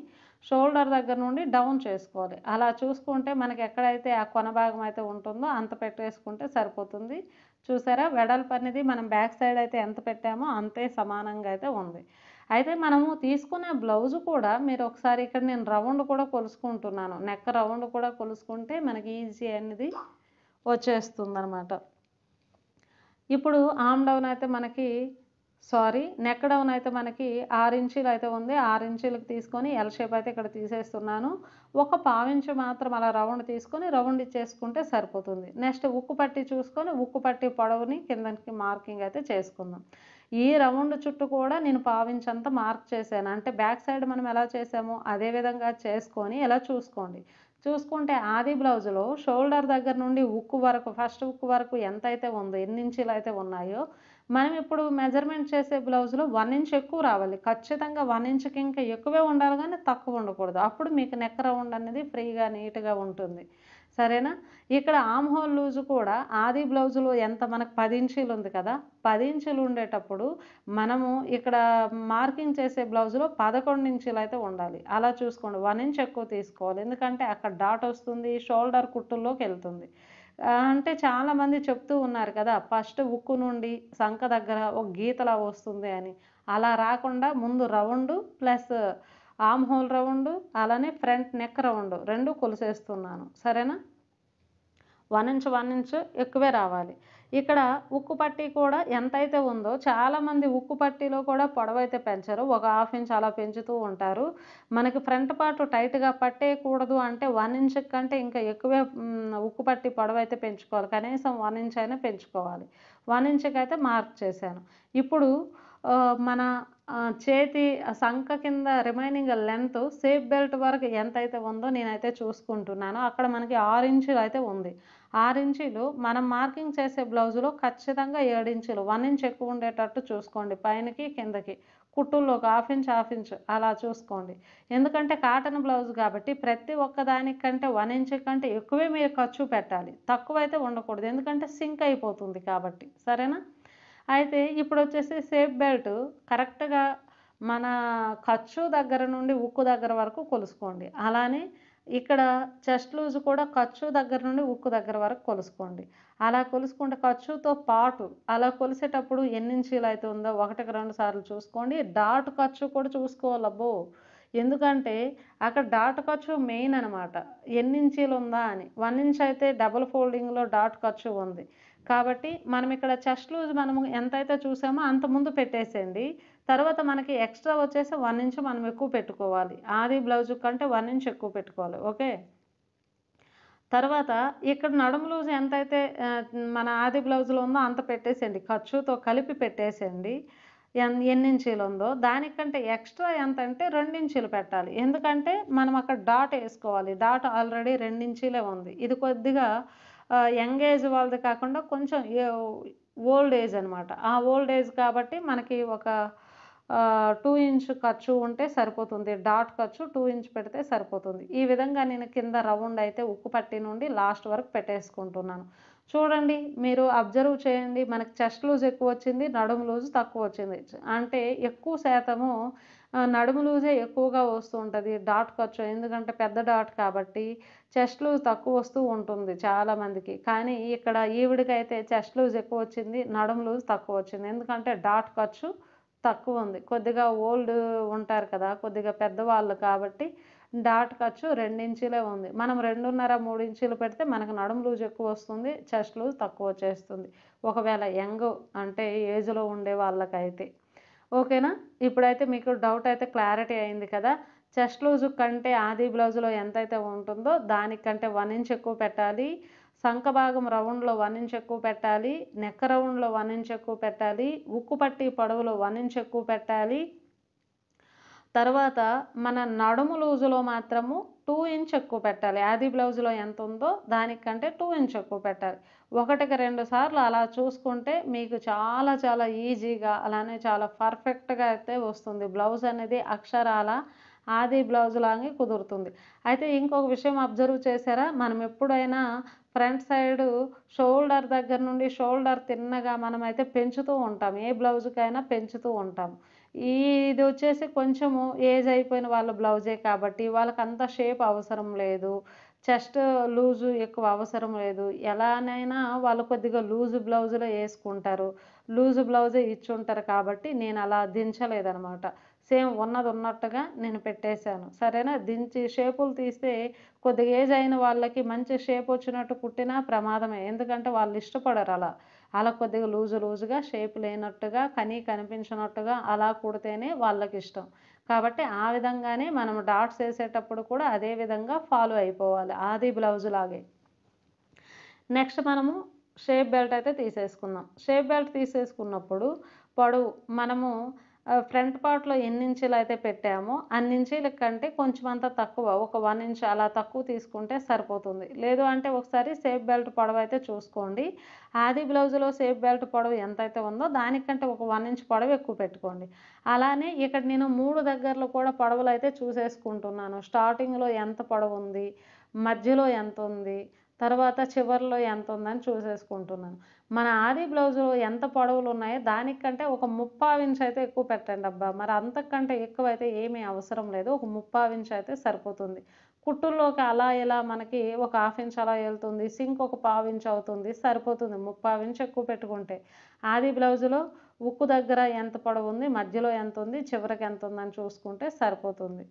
షోల్డర్ దగ్గర నుండి డౌన్ చేసుకోవాలి అలా చూసుకుంటే మనకి ఎక్కడైతే ఆ కొన భాగం అయితే ఉంటుందో అంత పెట్టేసుకుంటే సరిపోతుంది చూసారా వెడల్పు అనేది మనం బ్యాక్ సైడ్ అయితే ఎంత పెట్టామో అంతే సమానంగా అయితే ఉంది అయితే మనము తీసుకునే బ్లౌజ్ కూడా మీరు ఒకసారి ఇక్కడ నేను రౌండ్ కూడా కొలుసుకుంటున్నాను నెక్ రౌండ్ కూడా కొలుసుకుంటే మనకి ఈజీ అనేది వచ్చేస్తుంది అనమాట ఇప్పుడు ఆమ్ డౌన్ అయితే మనకి సారీ నెక్ డౌన్ అయితే మనకి ఆరు ఇంచీలు అయితే ఉంది ఆరు ఇంచీలకు తీసుకొని ఎల్ షేప్ అయితే ఇక్కడ తీసేస్తున్నాను ఒక పావించి మాత్రం అలా రౌండ్ తీసుకొని రౌండ్ ఇచ్చేసుకుంటే సరిపోతుంది నెక్స్ట్ ఉక్కు పట్టి చూసుకొని ఉక్కు పట్టి పొడవుని కిందకి మార్కింగ్ అయితే చేసుకుందాం ఈ రౌండ్ చుట్టూ కూడా నేను పావించంత మార్క్ చేశాను అంటే బ్యాక్ సైడ్ మనం ఎలా చేసామో అదే విధంగా చేసుకొని ఎలా చూసుకోండి చూసుకుంటే ఆది బ్లౌజ్లో షోల్డర్ దగ్గర నుండి ఉక్కు వరకు ఫస్ట్ ఉక్కు వరకు ఎంత అయితే ఉందో ఎన్ని ఇంచీలు అయితే ఉన్నాయో మనం ఇప్పుడు మెజర్మెంట్ చేసే బ్లౌజ్లో వన్ ఇంచ్ ఎక్కువ రావాలి ఖచ్చితంగా వన్ ఇంచ్కి ఇంకా ఎక్కువే ఉండాలి కానీ తక్కువ ఉండకూడదు అప్పుడు మీకు నెక్ రౌండ్ అనేది ఫ్రీగా నీట్గా ఉంటుంది సరేనా ఇక్కడ ఆమ్ హోల్ లూజ్ కూడా ఆది బ్లౌజులు ఎంత మనకు పది ఇంచీలు ఉంది కదా పది ఇంచులు ఉండేటప్పుడు మనము ఇక్కడ మార్కింగ్ చేసే బ్లౌజులో పదకొండు ఇంచులు అయితే ఉండాలి అలా చూసుకోండి వన్ ఇంచ్ ఎక్కువ తీసుకోవాలి ఎందుకంటే అక్కడ డాట్ వస్తుంది షోల్డర్ కుట్టుల్లోకి వెళ్తుంది అంటే చాలామంది చెప్తూ ఉన్నారు కదా ఫస్ట్ ఉక్కు నుండి సంఖ దగ్గర ఒక గీతలా వస్తుంది అని అలా రాకుండా ముందు round plus arm hole round అలానే ఫ్రంట్ నెక్ రౌండ్ రెండు కొలిసేస్తున్నాను సరేనా వన్ ఇంచ్ వన్ ఇంచ్ ఎక్కువే రావాలి ఇక్కడ ఉక్కు పట్టీ కూడా ఎంతైతే ఉందో చాలామంది ఉక్కు పట్టీలో కూడా పొడవైతే పెంచరు ఒక హాఫ్ ఇంచ్ అలా పెంచుతూ ఉంటారు మనకి ఫ్రంట్ పార్ట్ టైట్గా పట్టేయకూడదు అంటే వన్ ఇంచ్ కంటే ఇంకా ఎక్కువే ఉక్కు పట్టి పొడవైతే పెంచుకోవాలి కనీసం వన్ ఇంచ్ అయినా పెంచుకోవాలి వన్ ఇంచ్కి అయితే మార్క్ చేశాను ఇప్పుడు మన చేతి సంఖ కింద రిమైనింగ్ లెంత్ సేఫ్ బెల్ట్ వరకు ఎంత అయితే ఉందో నేనైతే చూసుకుంటున్నాను అక్కడ మనకి ఆరు ఇంచులు అయితే ఉంది ఆరు ఇంచీలు మనం మార్కింగ్ చేసే బ్లౌజులో ఖచ్చితంగా ఏడు ఇంచులు వన్ ఇంచ్ ఎక్కువ ఉండేటట్టు చూసుకోండి పైనకి కిందకి కుట్టుల్లో ఒక హాఫ్ ఇంచ్ హాఫ్ ఇంచ్ అలా చూసుకోండి ఎందుకంటే కాటన్ బ్లౌజ్ కాబట్టి ప్రతి ఒక్క దానికంటే వన్ ఇంచ్ కంటే ఎక్కువే మీరు ఖర్చు పెట్టాలి తక్కువైతే ఉండకూడదు ఎందుకంటే సింక్ అయిపోతుంది కాబట్టి సరేనా అయితే ఇప్పుడు వచ్చేసి సేఫ్ బెల్ట్ కరెక్ట్గా మన ఖర్చు దగ్గర నుండి ఉక్కు దగ్గర వరకు కొలుసుకోండి అలానే ఇక్కడ చెస్ట్ లూజ్ కూడా ఖర్చు దగ్గర నుండి ఉక్కు దగ్గర వరకు కొలుసుకోండి అలా కొలుసుకుంటే ఖర్చుతో పాటు అలా కొలిసేటప్పుడు ఎన్ని ఇంచీలు అయితే ఉందో ఒకటికి రెండు సార్లు చూసుకోండి డాట్ ఖర్చు కూడా చూసుకోవాలబ్బో ఎందుకంటే అక్కడ డాట్ ఖర్చు మెయిన్ అనమాట ఎన్ని ఇంచీలు ఉందా అని వన్ ఇంచ్ అయితే డబుల్ ఫోల్డింగ్లో డాట్ ఖర్చు ఉంది కాబట్టి మనం ఇక్కడ చెస్ట్ లూజ్ మనము ఎంతైతే చూసామో అంత ముందు పెట్టేసేయండి తర్వాత మనకి ఎక్స్ట్రా వచ్చేసి వన్ ఇంచ్ మనం ఎక్కువ పెట్టుకోవాలి ఆది బ్లౌజ్ కంటే వన్ ఇంచ్ ఎక్కువ పెట్టుకోవాలి ఓకే తర్వాత ఇక్కడ నడుము లూజ్ ఎంతైతే మన ఆది బ్లౌజ్లో ఉందో అంత పెట్టేసేయండి ఖర్చుతో కలిపి పెట్టేసేయండి ఎన్ని ఇంచీలు ఉందో దానికంటే ఎక్స్ట్రా ఎంత అంటే ఇంచీలు పెట్టాలి ఎందుకంటే మనం అక్కడ డాట్ వేసుకోవాలి డాట్ ఆల్రెడీ ఇంచీలే ఉంది ఇది కొద్దిగా యంగ్ ఏజ్ వాళ్ళది కాకుండా కొంచెం ఓల్డ్ ఏజ్ అనమాట ఆ ఓల్డ్ ఏజ్ కాబట్టి మనకి ఒక టూ ఇంచ్ ఖర్చు ఉంటే సరిపోతుంది డాట్ ఖర్చు టూ ఇంచ్ పెడితే సరిపోతుంది ఈ విధంగా నేను కింద రౌండ్ అయితే ఉక్కు పట్టి నుండి లాస్ట్ వరకు పెట్టేసుకుంటున్నాను చూడండి మీరు అబ్జర్వ్ చేయండి మనకి చెస్ట్ లూజ్ ఎక్కువ వచ్చింది నడుము లూజ్ తక్కువ వచ్చింది అంటే ఎక్కువ శాతము నడుము లూజే ఎక్కువగా వస్తూ ఉంటుంది డాట్ ఖర్చు ఎందుకంటే పెద్ద డాట్ కాబట్టి చెస్ట్ లూజ్ తక్కువ వస్తూ ఉంటుంది చాలామందికి కానీ ఇక్కడ ఈవిడికైతే చెస్ట్ లూజ్ ఎక్కువ వచ్చింది నడుము లూజ్ తక్కువ వచ్చింది ఎందుకంటే డాట్ ఖర్చు తక్కువ ఉంది కొద్దిగా ఓల్డ్ ఉంటారు కదా కొద్దిగా పెద్దవాళ్ళు కాబట్టి డాట్ ఖర్చు రెండించీలే ఉంది మనం రెండున్నర మూడు ఇంచీలు పెడితే మనకు నడుము లూజ్ ఎక్కువ వస్తుంది చెస్ట్ లూజ్ తక్కువ వచ్చేస్తుంది ఒకవేళ యంగ్ అంటే ఏజ్లో ఉండే వాళ్ళకైతే ఓకేనా ఇప్పుడైతే మీకు డౌట్ అయితే క్లారిటీ అయింది కదా చెస్ట్ లూజ్ కంటే ఆది బ్లౌజ్లో ఎంతైతే ఉంటుందో దానికంటే వన్ ఇంచ్ ఎక్కువ పెట్టాలి సంక భాగం రౌండ్లో వన్ ఇంచ్ ఎక్కువ పెట్టాలి నెక్క రౌండ్లో వన్ ఇంచ్ ఎక్కువ పెట్టాలి ఉక్కు పట్టి పొడవులో వన్ ఇంచ్ ఎక్కువ పెట్టాలి తర్వాత మన నడుము లూజులో మాత్రము టూ ఇంచ్ ఎక్కువ పెట్టాలి ఆది బ్లౌజ్లో ఎంత ఉందో దానికంటే టూ ఇంచ్ ఎక్కువ పెట్టాలి ఒకటికి రెండు సార్లు అలా చూసుకుంటే మీకు చాలా చాలా ఈజీగా అలానే చాలా పర్ఫెక్ట్గా అయితే వస్తుంది బ్లౌజ్ అనేది అక్షరాల ఆది బ్లౌజ్ లాగే కుదురుతుంది అయితే ఇంకొక విషయం అబ్జర్వ్ చేశారా మనం ఎప్పుడైనా ఫ్రంట్ సైడ్ షోల్డర్ దగ్గర నుండి షోల్డర్ తిన్నగా మనమైతే పెంచుతూ ఉంటాం ఏ బ్లౌజ్కైనా పెంచుతూ ఉంటాం ఇది వచ్చేసి కొంచెము ఏజ్ అయిపోయిన వాళ్ళ బ్లౌజే కాబట్టి వాళ్ళకి అంత షేప్ అవసరం లేదు చెస్ట్ లూజు ఎక్కువ అవసరం లేదు ఎలానైనా వాళ్ళు కొద్దిగా లూజు బ్లౌజులో వేసుకుంటారు లూజు బ్లౌజే ఇచ్చుంటారు కాబట్టి నేను అలా దించలేదనమాట సేమ్ ఉన్నది ఉన్నట్టుగా నేను పెట్టేశాను సరేనా దించి షేపులు తీస్తే కొద్దిగా ఏజ్ అయిన వాళ్ళకి మంచి షేప్ వచ్చినట్టు కుట్టినా ప్రమాదమే ఎందుకంటే వాళ్ళు ఇష్టపడరు అలా అలా కొద్దిగా లూజు లూజుగా షేప్ లేనట్టుగా కనీ కనిపించినట్టుగా అలా కుడితేనే వాళ్ళకి ఇష్టం కాబట్టి ఆ విధంగానే మనం డాట్స్ వేసేటప్పుడు కూడా అదే విధంగా ఫాలో అయిపోవాలి ఆది బ్లౌజ్ లాగే నెక్స్ట్ మనము షేప్ బెల్ట్ అయితే తీసేసుకుందాం షేప్ బెల్ట్ తీసేసుకున్నప్పుడు పొడవు మనము ఫ్రంట్ పార్ట్లో ఎన్ని ఇంచీలు అయితే పెట్టామో అన్ని ఇంచీల కంటే కొంచెం అంత తక్కువ ఒక వన్ ఇంచ్ అలా తక్కువ తీసుకుంటే సరిపోతుంది లేదు అంటే ఒకసారి సేఫ్ బెల్ట్ పొడవు అయితే చూసుకోండి ఆది బ్లౌజ్లో సేఫ్ బెల్ట్ పొడవు ఎంత అయితే ఉందో దానికంటే ఒక వన్ ఇంచ్ పొడవు ఎక్కువ పెట్టుకోండి అలానే ఇక్కడ నేను మూడు దగ్గరలో కూడా పొడవులు అయితే చూసేసుకుంటున్నాను స్టార్టింగ్లో ఎంత పొడవు ఉంది మధ్యలో ఎంత ఉంది తర్వాత చివరిలో ఎంత ఉందని చూసేసుకుంటున్నాను మన ఆది బ్లౌజులో ఎంత పొడవులు ఉన్నాయో దానికంటే ఒక ముప్పావు ఇంచ్ అయితే ఎక్కువ పెట్టండి అబ్బా మరి అంతకంటే ఎక్కువ అయితే ఏమీ అవసరం లేదు ఒక ముప్పావు ఇంచ్ అయితే సరిపోతుంది కుట్టుల్లోకి అలా ఇలా మనకి ఒక హాఫ్ ఇంచ్ అలా వెళ్తుంది సింక్ ఒక పావు ఇంచ్ అవుతుంది సరిపోతుంది ముప్పావు ఇంచ్ ఎక్కువ పెట్టుకుంటే ఆది బ్లౌజులో ఉక్కు దగ్గర ఎంత పొడవు ఉంది మధ్యలో ఎంత ఉంది చివరికి ఎంత ఉందని చూసుకుంటే సరిపోతుంది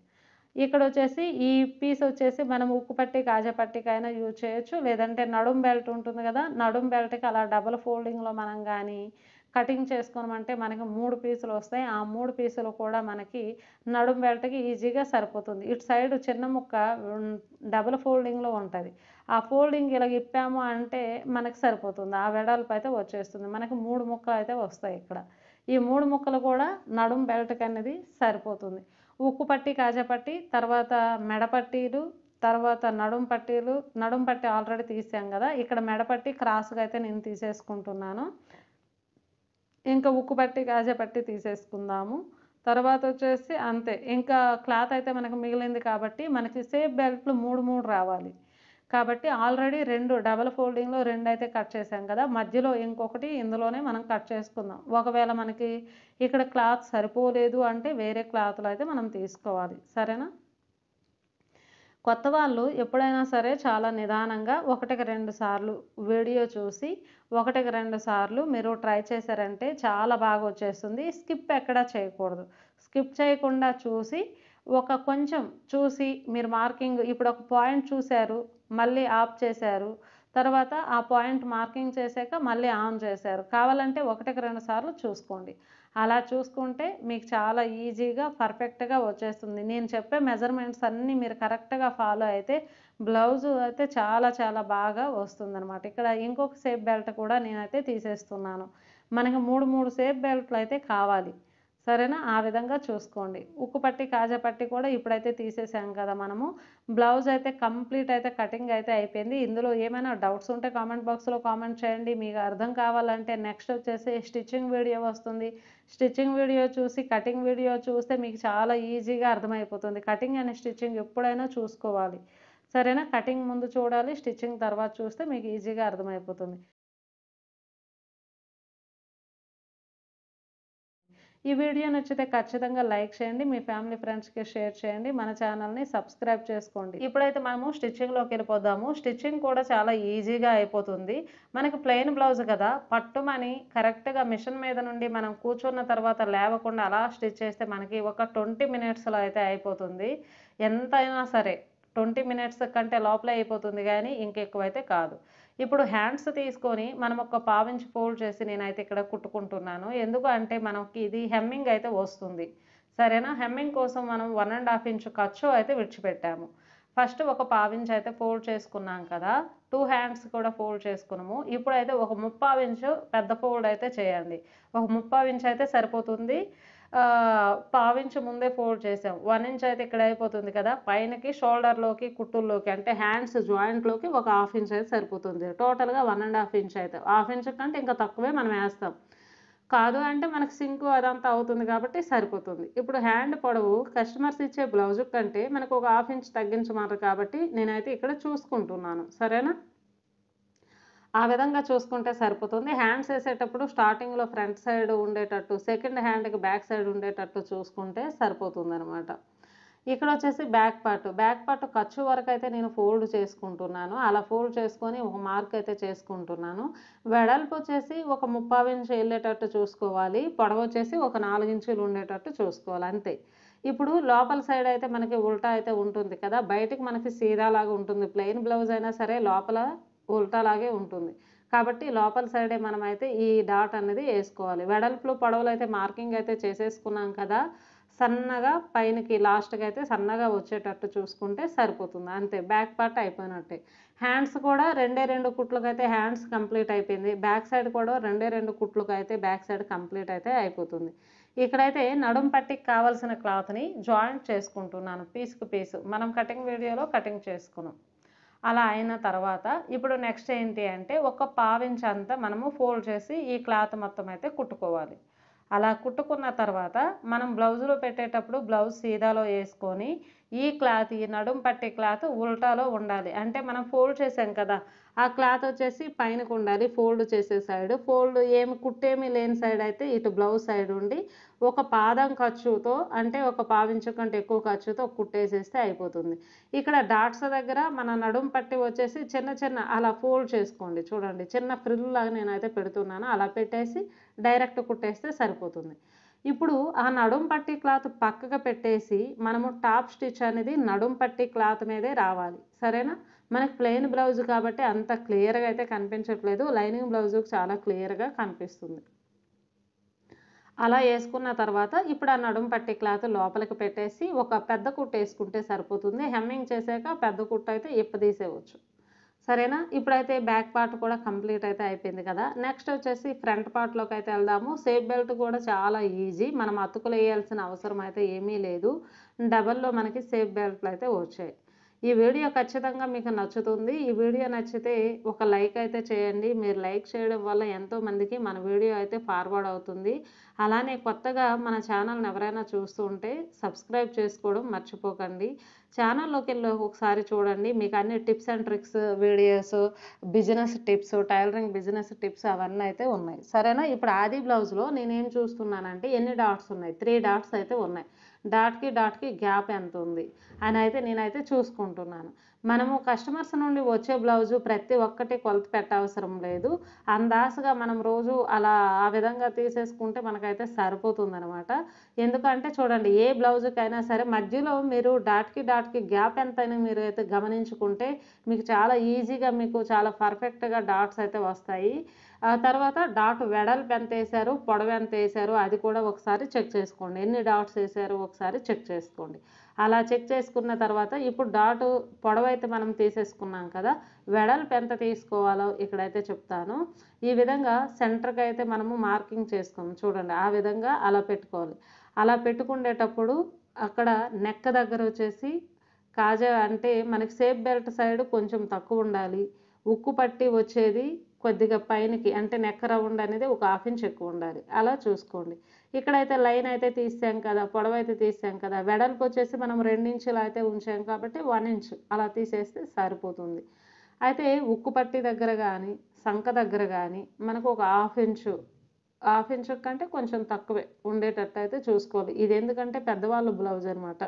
ఇక్కడ వచ్చేసి ఈ పీస్ వచ్చేసి మనం ఉక్కు పట్టి కాజా పట్టికైనా యూజ్ చేయొచ్చు లేదంటే నడుం బెల్ట్ ఉంటుంది కదా నడుం బెల్ట్కి అలా డబుల్ ఫోల్డింగ్లో మనం కానీ కటింగ్ చేసుకోమంటే మనకి మూడు పీసులు వస్తాయి ఆ మూడు పీసులు కూడా మనకి నడుం బెల్ట్కి ఈజీగా సరిపోతుంది ఇటు సైడ్ చిన్న ముక్క డబుల్ ఫోల్డింగ్లో ఉంటుంది ఆ ఫోల్డింగ్ ఇలా ఇప్పాము అంటే మనకి సరిపోతుంది ఆ వెడల్పు అయితే వచ్చేస్తుంది మనకి మూడు ముక్కలు అయితే వస్తాయి ఇక్కడ ఈ మూడు ముక్కలు కూడా నడుం బెల్ట్కి అనేది సరిపోతుంది ఉక్కు పట్టి కాజపట్టి తర్వాత మెడపట్టీలు తర్వాత నడుం పట్టీలు నడుం పట్టి ఆల్రెడీ తీసాం కదా ఇక్కడ మెడపట్టి క్రాస్గా అయితే నేను తీసేసుకుంటున్నాను ఇంకా ఉక్కు పట్టి కాజపట్టి తీసేసుకుందాము తర్వాత వచ్చేసి అంతే ఇంకా క్లాత్ అయితే మనకు మిగిలింది కాబట్టి మనకి సేఫ్ బెల్ట్లు మూడు మూడు రావాలి కాబట్టి ఆల్రెడీ రెండు డబల్ ఫోల్డింగ్లో రెండు అయితే కట్ చేసాం కదా మధ్యలో ఇంకొకటి ఇందులోనే మనం కట్ చేసుకుందాం ఒకవేళ మనకి ఇక్కడ క్లాత్ సరిపోలేదు అంటే వేరే క్లాత్లో అయితే మనం తీసుకోవాలి సరేనా కొత్త వాళ్ళు ఎప్పుడైనా సరే చాలా నిదానంగా ఒకటికి రెండు సార్లు వీడియో చూసి ఒకటికి రెండు సార్లు మీరు ట్రై చేశారంటే చాలా బాగా వచ్చేస్తుంది స్కిప్ ఎక్కడా చేయకూడదు స్కిప్ చేయకుండా చూసి ఒక కొంచెం చూసి మీరు మార్కింగ్ ఇప్పుడు ఒక పాయింట్ చూశారు మళ్ళీ ఆఫ్ చేశారు తర్వాత ఆ పాయింట్ మార్కింగ్ చేశాక మళ్ళీ ఆన్ చేశారు కావాలంటే ఒకటికి రెండు సార్లు చూసుకోండి అలా చూసుకుంటే మీకు చాలా ఈజీగా పర్ఫెక్ట్గా వచ్చేస్తుంది నేను చెప్పే మెజర్మెంట్స్ అన్నీ మీరు కరెక్ట్గా ఫాలో అయితే బ్లౌజ్ అయితే చాలా చాలా బాగా వస్తుందన్నమాట ఇక్కడ ఇంకొక సేప్ బెల్ట్ కూడా నేనైతే తీసేస్తున్నాను మనకి మూడు మూడు సేఫ్ బెల్ట్లు అయితే కావాలి సరేనా ఆ విధంగా చూసుకోండి ఉక్కు పట్టి కాజా పట్టి కూడా ఇప్పుడైతే తీసేసాం కదా మనము బ్లౌజ్ అయితే కంప్లీట్ అయితే కటింగ్ అయితే అయిపోయింది ఇందులో ఏమైనా డౌట్స్ ఉంటే కామెంట్ బాక్స్లో కామెంట్ చేయండి మీకు అర్థం కావాలంటే నెక్స్ట్ వచ్చేసి స్టిచ్చింగ్ వీడియో వస్తుంది స్టిచ్చింగ్ వీడియో చూసి కటింగ్ వీడియో చూస్తే మీకు చాలా ఈజీగా అర్థమైపోతుంది కటింగ్ అండ్ స్టిచ్చింగ్ ఎప్పుడైనా చూసుకోవాలి సరేనా కటింగ్ ముందు చూడాలి స్టిచ్చింగ్ తర్వాత చూస్తే మీకు ఈజీగా అర్థమైపోతుంది ఈ వీడియో నచ్చితే ఖచ్చితంగా లైక్ చేయండి మీ ఫ్యామిలీ ఫ్రెండ్స్కి షేర్ చేయండి మన ఛానల్ని సబ్స్క్రైబ్ చేసుకోండి ఇప్పుడైతే మనము స్టిచ్చింగ్లోకి వెళ్ళిపోదాము స్టిచ్చింగ్ కూడా చాలా ఈజీగా అయిపోతుంది మనకి ప్లెయిన్ బ్లౌజ్ కదా పట్టుమని కరెక్ట్గా మిషన్ మీద నుండి మనం కూర్చున్న తర్వాత లేవకుండా అలా స్టిచ్ చేస్తే మనకి ఒక ట్వంటీ మినిట్స్లో అయితే అయిపోతుంది ఎంతైనా సరే ట్వంటీ మినిట్స్ కంటే లోపలే అయిపోతుంది కానీ ఇంకెక్కువైతే కాదు ఇప్పుడు హ్యాండ్స్ తీసుకొని మనం ఒక పావించి ఫోల్డ్ చేసి నేనైతే ఇక్కడ కుట్టుకుంటున్నాను ఎందుకు అంటే మనకి ఇది హెమ్మింగ్ అయితే వస్తుంది సరేనా హెమ్మింగ్ కోసం మనం వన్ అండ్ హాఫ్ ఇంచ్ ఖర్చు అయితే విడిచిపెట్టాము ఫస్ట్ ఒక ఇంచు అయితే ఫోల్డ్ చేసుకున్నాం కదా టూ హ్యాండ్స్ కూడా ఫోల్డ్ చేసుకున్నాము ఇప్పుడైతే ఒక ముప్పావించు పెద్ద ఫోల్డ్ అయితే చేయండి ఒక ఇంచు అయితే సరిపోతుంది పావించ ముందే ఫోల్డ్ చేసాం వన్ ఇంచ్ అయితే ఇక్కడ అయిపోతుంది కదా పైనకి షోల్డర్లోకి కుట్టుల్లోకి అంటే హ్యాండ్స్ జాయింట్లోకి ఒక హాఫ్ ఇంచ్ అయితే సరిపోతుంది టోటల్గా వన్ అండ్ హాఫ్ ఇంచ్ అయితే హాఫ్ ఇంచ్ కంటే ఇంకా తక్కువే మనం వేస్తాం కాదు అంటే మనకు సింక్ అదంతా అవుతుంది కాబట్టి సరిపోతుంది ఇప్పుడు హ్యాండ్ పొడవు కస్టమర్స్ ఇచ్చే బ్లౌజ్ కంటే మనకు ఒక హాఫ్ ఇంచ్ తగ్గించమన్నారు కాబట్టి నేనైతే ఇక్కడ చూసుకుంటున్నాను సరేనా ఆ విధంగా చూసుకుంటే సరిపోతుంది హ్యాండ్స్ వేసేటప్పుడు స్టార్టింగ్లో ఫ్రంట్ సైడ్ ఉండేటట్టు సెకండ్ హ్యాండ్కి బ్యాక్ సైడ్ ఉండేటట్టు చూసుకుంటే సరిపోతుంది అనమాట ఇక్కడ వచ్చేసి బ్యాక్ పార్ట్ బ్యాక్ పార్ట్ ఖర్చు వరకు అయితే నేను ఫోల్డ్ చేసుకుంటున్నాను అలా ఫోల్డ్ చేసుకొని ఒక మార్క్ అయితే చేసుకుంటున్నాను వెడల్పు వచ్చేసి ఒక ముప్పై ఇంచు వెళ్ళేటట్టు చూసుకోవాలి పొడవ వచ్చేసి ఒక నాలుగు ఇంచులు ఉండేటట్టు చూసుకోవాలి అంతే ఇప్పుడు లోపల సైడ్ అయితే మనకి ఉల్టా అయితే ఉంటుంది కదా బయటకు మనకి సీదాలాగా ఉంటుంది ప్లెయిన్ బ్లౌజ్ అయినా సరే లోపల ఉల్టాలాగే ఉంటుంది కాబట్టి లోపల సైడే మనమైతే ఈ డాట్ అనేది వేసుకోవాలి వెడల్పులు పొడవులు అయితే మార్కింగ్ అయితే చేసేసుకున్నాం కదా సన్నగా పైనకి లాస్ట్కి అయితే సన్నగా వచ్చేటట్టు చూసుకుంటే సరిపోతుంది అంతే బ్యాక్ పార్ట్ అయిపోయినట్టే హ్యాండ్స్ కూడా రెండే రెండు కుట్లకైతే హ్యాండ్స్ కంప్లీట్ అయిపోయింది బ్యాక్ సైడ్ కూడా రెండే రెండు కుట్లకైతే బ్యాక్ సైడ్ కంప్లీట్ అయితే అయిపోతుంది ఇక్కడైతే నడుం పట్టికి కావాల్సిన క్లాత్ని జాయింట్ చేసుకుంటున్నాను పీస్కు పీస్ మనం కటింగ్ వీడియోలో కటింగ్ చేసుకున్నాం అలా అయిన తర్వాత ఇప్పుడు నెక్స్ట్ ఏంటి అంటే ఒక పావించ్ అంతా మనము ఫోల్డ్ చేసి ఈ క్లాత్ మొత్తం అయితే కుట్టుకోవాలి అలా కుట్టుకున్న తర్వాత మనం బ్లౌజులో పెట్టేటప్పుడు బ్లౌజ్ సీదాలో వేసుకొని ఈ క్లాత్ ఈ నడుం పట్టే క్లాత్ ఉల్టాలో ఉండాలి అంటే మనం ఫోల్డ్ చేసాం కదా ఆ క్లాత్ వచ్చేసి పైనకు ఉండాలి ఫోల్డ్ చేసే సైడ్ ఫోల్డ్ ఏమి కుట్టేమీ లేని సైడ్ అయితే ఇటు బ్లౌజ్ సైడ్ ఉండి ఒక పాదం ఖర్చుతో అంటే ఒక పావించు కంటే ఎక్కువ ఖర్చుతో కుట్టేసేస్తే అయిపోతుంది ఇక్కడ డాట్స్ దగ్గర మన నడుం పట్టి వచ్చేసి చిన్న చిన్న అలా ఫోల్డ్ చేసుకోండి చూడండి చిన్న ఫ్రిల్ లాగా నేనైతే పెడుతున్నాను అలా పెట్టేసి డైరెక్ట్ కుట్టేస్తే సరిపోతుంది ఇప్పుడు ఆ నడుం పట్టి క్లాత్ పక్కకు పెట్టేసి మనము టాప్ స్టిచ్ అనేది నడుం పట్టి క్లాత్ మీదే రావాలి సరేనా మనకు ప్లెయిన్ బ్లౌజ్ కాబట్టి అంత క్లియర్గా అయితే కనిపించట్లేదు లైనింగ్ బ్లౌజ్ చాలా క్లియర్గా కనిపిస్తుంది అలా వేసుకున్న తర్వాత ఇప్పుడు ఆ నడుము పట్టి క్లాత్ లోపలికి పెట్టేసి ఒక పెద్ద కుట్ట వేసుకుంటే సరిపోతుంది హెమ్మింగ్ చేశాక పెద్ద కుట్ట అయితే ఇప్పదీసేవచ్చు సరేనా ఇప్పుడైతే బ్యాక్ పార్ట్ కూడా కంప్లీట్ అయితే అయిపోయింది కదా నెక్స్ట్ వచ్చేసి ఫ్రంట్ పార్ట్లోకి అయితే వెళ్దాము సేఫ్ బెల్ట్ కూడా చాలా ఈజీ మనం అతుకులు వేయాల్సిన అవసరం అయితే ఏమీ లేదు డబల్లో మనకి సేఫ్ బెల్ట్లు అయితే వచ్చాయి ఈ వీడియో ఖచ్చితంగా మీకు నచ్చుతుంది ఈ వీడియో నచ్చితే ఒక లైక్ అయితే చేయండి మీరు లైక్ చేయడం వల్ల ఎంతోమందికి మన వీడియో అయితే ఫార్వర్డ్ అవుతుంది అలానే కొత్తగా మన ఛానల్ని ఎవరైనా చూస్తుంటే సబ్స్క్రైబ్ చేసుకోవడం మర్చిపోకండి ఛానల్లోకి వెళ్ళి ఒకసారి చూడండి మీకు అన్ని tips and tricks videos business tips tailoring business tips అవన్నీ అయితే ఉన్నాయి సరేనా ఇప్పుడు ఆది బ్లౌజ్లో నేనేం చూస్తున్నానంటే ఎన్ని డాట్స్ ఉన్నాయి త్రీ డాట్స్ అయితే ఉన్నాయి డాట్కి డాట్కి గ్యాప్ ఎంత ఉంది అని అయితే నేనైతే చూసుకుంటున్నాను మనము కస్టమర్స్ నుండి వచ్చే బ్లౌజు ప్రతి ఒక్కటి కొలత పెట్టవసరం లేదు అందాసగా మనం రోజు అలా ఆ విధంగా తీసేసుకుంటే మనకైతే సరిపోతుందనమాట ఎందుకంటే చూడండి ఏ బ్లౌజుకైనా సరే మధ్యలో మీరు డాట్కి డాట్కి గ్యాప్ ఎంతైనా మీరు అయితే గమనించుకుంటే మీకు చాలా ఈజీగా మీకు చాలా పర్ఫెక్ట్గా డాట్స్ అయితే వస్తాయి ఆ తర్వాత డాట్ వెడల్పు ఎంత వేసారు పొడవ ఎంత వేసారు అది కూడా ఒకసారి చెక్ చేసుకోండి ఎన్ని డాట్స్ వేసారు ఒకసారి చెక్ చేసుకోండి అలా చెక్ చేసుకున్న తర్వాత ఇప్పుడు డాటు పొడవైతే మనం తీసేసుకున్నాం కదా వెడల్పు ఎంత తీసుకోవాలో ఇక్కడైతే చెప్తాను ఈ విధంగా సెంటర్కి అయితే మనము మార్కింగ్ చేసుకోము చూడండి ఆ విధంగా అలా పెట్టుకోవాలి అలా పెట్టుకునేటప్పుడు అక్కడ నెక్క దగ్గర వచ్చేసి కాజా అంటే మనకి సేఫ్ బెల్ట్ సైడ్ కొంచెం తక్కువ ఉండాలి ఉక్కు పట్టి వచ్చేది కొద్దిగా పైనకి అంటే నెక్క రౌండ్ అనేది ఒక హాఫ్ ఇంచ్ ఎక్కువ ఉండాలి అలా చూసుకోండి ఇక్కడైతే లైన్ అయితే తీసాం కదా పొడవు అయితే తీసాం కదా వెడల్పు వచ్చేసి మనం రెండించులు అయితే ఉంచాం కాబట్టి వన్ ఇంచ్ అలా తీసేస్తే సరిపోతుంది అయితే ఉక్కు పట్టి దగ్గర కానీ సంక దగ్గర కానీ మనకు ఒక హాఫ్ ఇంచు హాఫ్ ఇంచు కంటే కొంచెం తక్కువే ఉండేటట్టు అయితే చూసుకోవాలి ఇది ఎందుకంటే పెద్దవాళ్ళు బ్లౌజ్ అనమాట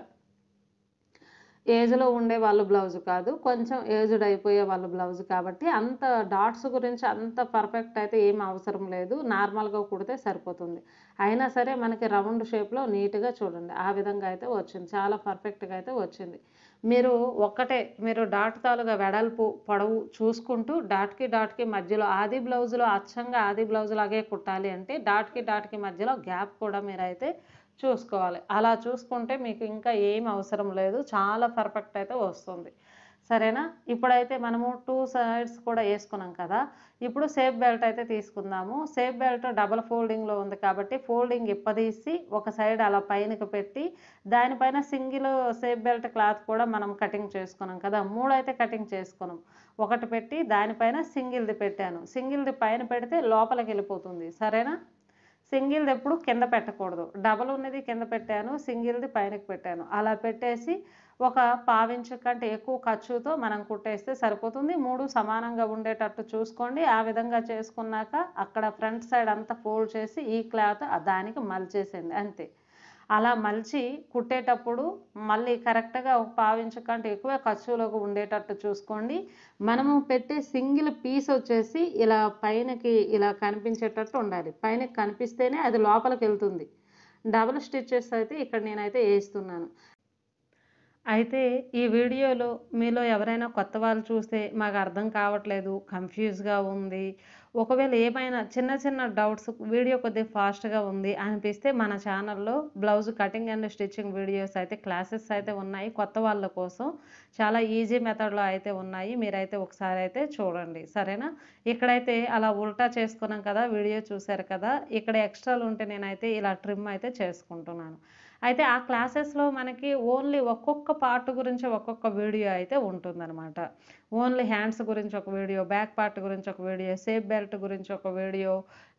ఏజ్లో ఉండే వాళ్ళు బ్లౌజ్ కాదు కొంచెం ఏజ్డ్ అయిపోయే వాళ్ళు బ్లౌజ్ కాబట్టి అంత డాట్స్ గురించి అంత పర్ఫెక్ట్ అయితే ఏం అవసరం లేదు నార్మల్గా కుడితే సరిపోతుంది అయినా సరే మనకి రౌండ్ షేప్లో నీట్గా చూడండి ఆ విధంగా అయితే వచ్చింది చాలా పర్ఫెక్ట్గా అయితే వచ్చింది మీరు ఒక్కటే మీరు డాట్ తాలుగా వెడల్పు పొడవు చూసుకుంటూ డాట్కి డాట్కి మధ్యలో ఆది బ్లౌజ్లో అచ్చంగా ఆది బ్లౌజ్ లాగే కుట్టాలి అంటే డాట్కి డాట్కి మధ్యలో గ్యాప్ కూడా మీరైతే చూసుకోవాలి అలా చూసుకుంటే మీకు ఇంకా ఏం అవసరం లేదు చాలా పర్ఫెక్ట్ అయితే వస్తుంది సరేనా ఇప్పుడైతే మనము టూ సైడ్స్ కూడా వేసుకున్నాం కదా ఇప్పుడు సేఫ్ బెల్ట్ అయితే తీసుకుందాము సేఫ్ బెల్ట్ డబల్ ఫోల్డింగ్లో ఉంది కాబట్టి ఫోల్డింగ్ ఇప్పదీసి ఒక సైడ్ అలా పైనకి పెట్టి దానిపైన సింగిల్ సేఫ్ బెల్ట్ క్లాత్ కూడా మనం కటింగ్ చేసుకున్నాం కదా మూడైతే కటింగ్ చేసుకున్నాం ఒకటి పెట్టి దానిపైన సింగిల్ది పెట్టాను సింగిల్ది పైన పెడితే లోపలికి వెళ్ళిపోతుంది సరేనా సింగిల్ది ఎప్పుడు కింద పెట్టకూడదు డబల్ ఉన్నది కింద పెట్టాను సింగిల్ది పైనకి పెట్టాను అలా పెట్టేసి ఒక పావించ కంటే ఎక్కువ ఖర్చుతో మనం కుట్టేస్తే సరిపోతుంది మూడు సమానంగా ఉండేటట్టు చూసుకోండి ఆ విధంగా చేసుకున్నాక అక్కడ ఫ్రంట్ సైడ్ అంతా ఫోల్డ్ చేసి ఈ క్లాత్ దానికి మలిచేసింది అంతే అలా మలిచి కుట్టేటప్పుడు మళ్ళీ కరెక్ట్గా ఒక పావించు కంటే ఎక్కువ ఖర్చులోకి ఉండేటట్టు చూసుకోండి మనము పెట్టే సింగిల్ పీస్ వచ్చేసి ఇలా పైనకి ఇలా కనిపించేటట్టు ఉండాలి పైన కనిపిస్తేనే అది లోపలికి వెళ్తుంది డబుల్ స్టిచ్చెస్ అయితే ఇక్కడ నేనైతే వేస్తున్నాను అయితే ఈ వీడియోలో మీలో ఎవరైనా కొత్త వాళ్ళు చూస్తే మాకు అర్థం కావట్లేదు కన్ఫ్యూజ్గా ఉంది ఒకవేళ ఏమైనా చిన్న చిన్న డౌట్స్ వీడియో కొద్దిగా ఫాస్ట్గా ఉంది అనిపిస్తే మన ఛానల్లో blouse cutting and stitching videos అయితే క్లాసెస్ అయితే ఉన్నాయి కొత్త వాళ్ళ కోసం చాలా ఈజీ మెథడ్లో అయితే ఉన్నాయి మీరైతే ఒకసారి అయితే చూడండి సరేనా ఇక్కడైతే అలా ఉల్టా చేసుకున్నాం కదా వీడియో చూశారు కదా ఇక్కడ ఎక్స్ట్రాలు ఉంటే నేనైతే ఇలా ట్రిమ్ అయితే చేసుకుంటున్నాను అయితే ఆ క్లాసెస్లో మనకి ఓన్లీ ఒక్కొక్క పార్ట్ గురించి ఒక్కొక్క వీడియో అయితే ఉంటుందన్నమాట ఓన్లీ హ్యాండ్స్ గురించి ఒక వీడియో బ్యాక్ పార్ట్ గురించి ఒక వీడియో సేఫ్ బెల్ట్ గురించి ఒక వీడియో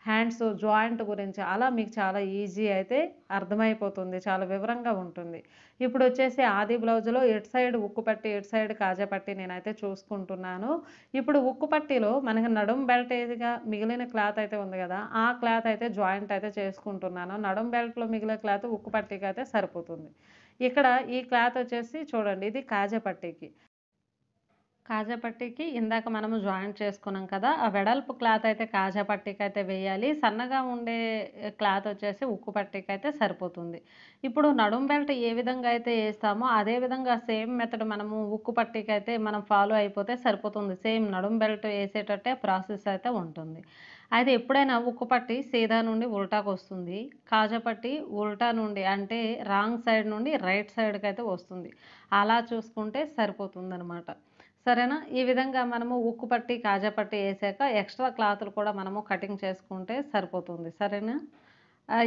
హ్యాండ్స్ జాయింట్ గురించి అలా మీకు చాలా ఈజీ అయితే అర్థమైపోతుంది చాలా వివరంగా ఉంటుంది ఇప్పుడు వచ్చేసి ఆది బ్లౌజ్లో ఎటు సైడ్ ఉక్కు పట్టి ఎటు సైడ్ కాజాపట్టి పట్టి నేనైతే చూసుకుంటున్నాను ఇప్పుడు ఉక్కు పట్టిలో మనకి నడుం బెల్ట్ ఏదిగా మిగిలిన క్లాత్ అయితే ఉంది కదా ఆ క్లాత్ అయితే జాయింట్ అయితే చేసుకుంటున్నాను నడుం బెల్ట్లో మిగిలిన క్లాత్ ఉక్కు పట్టికి అయితే సరిపోతుంది ఇక్కడ ఈ క్లాత్ వచ్చేసి చూడండి ఇది కాజా పట్టీకి కాజాపట్టికి ఇందాక మనము జాయింట్ చేసుకున్నాం కదా ఆ వెడల్పు క్లాత్ అయితే కాజాపట్టికి అయితే వేయాలి సన్నగా ఉండే క్లాత్ వచ్చేసి ఉక్కు పట్టికి అయితే సరిపోతుంది ఇప్పుడు నడుం బెల్ట్ ఏ విధంగా అయితే వేస్తామో అదే విధంగా సేమ్ మెథడ్ మనము ఉక్కు పట్టికి అయితే మనం ఫాలో అయిపోతే సరిపోతుంది సేమ్ నడుం బెల్ట్ వేసేటట్టే ప్రాసెస్ అయితే ఉంటుంది అయితే ఎప్పుడైనా ఉక్కు పట్టి సీదా నుండి ఉల్టాకు వస్తుంది కాజాపట్టి ఉల్టా నుండి అంటే రాంగ్ సైడ్ నుండి రైట్ సైడ్కి అయితే వస్తుంది అలా చూసుకుంటే సరిపోతుంది అనమాట సరేనా ఈ విధంగా మనము ఉక్కు పట్టి కాజా పట్టి వేసాక ఎక్స్ట్రా క్లాత్లు కూడా మనము కటింగ్ చేసుకుంటే సరిపోతుంది సరేనా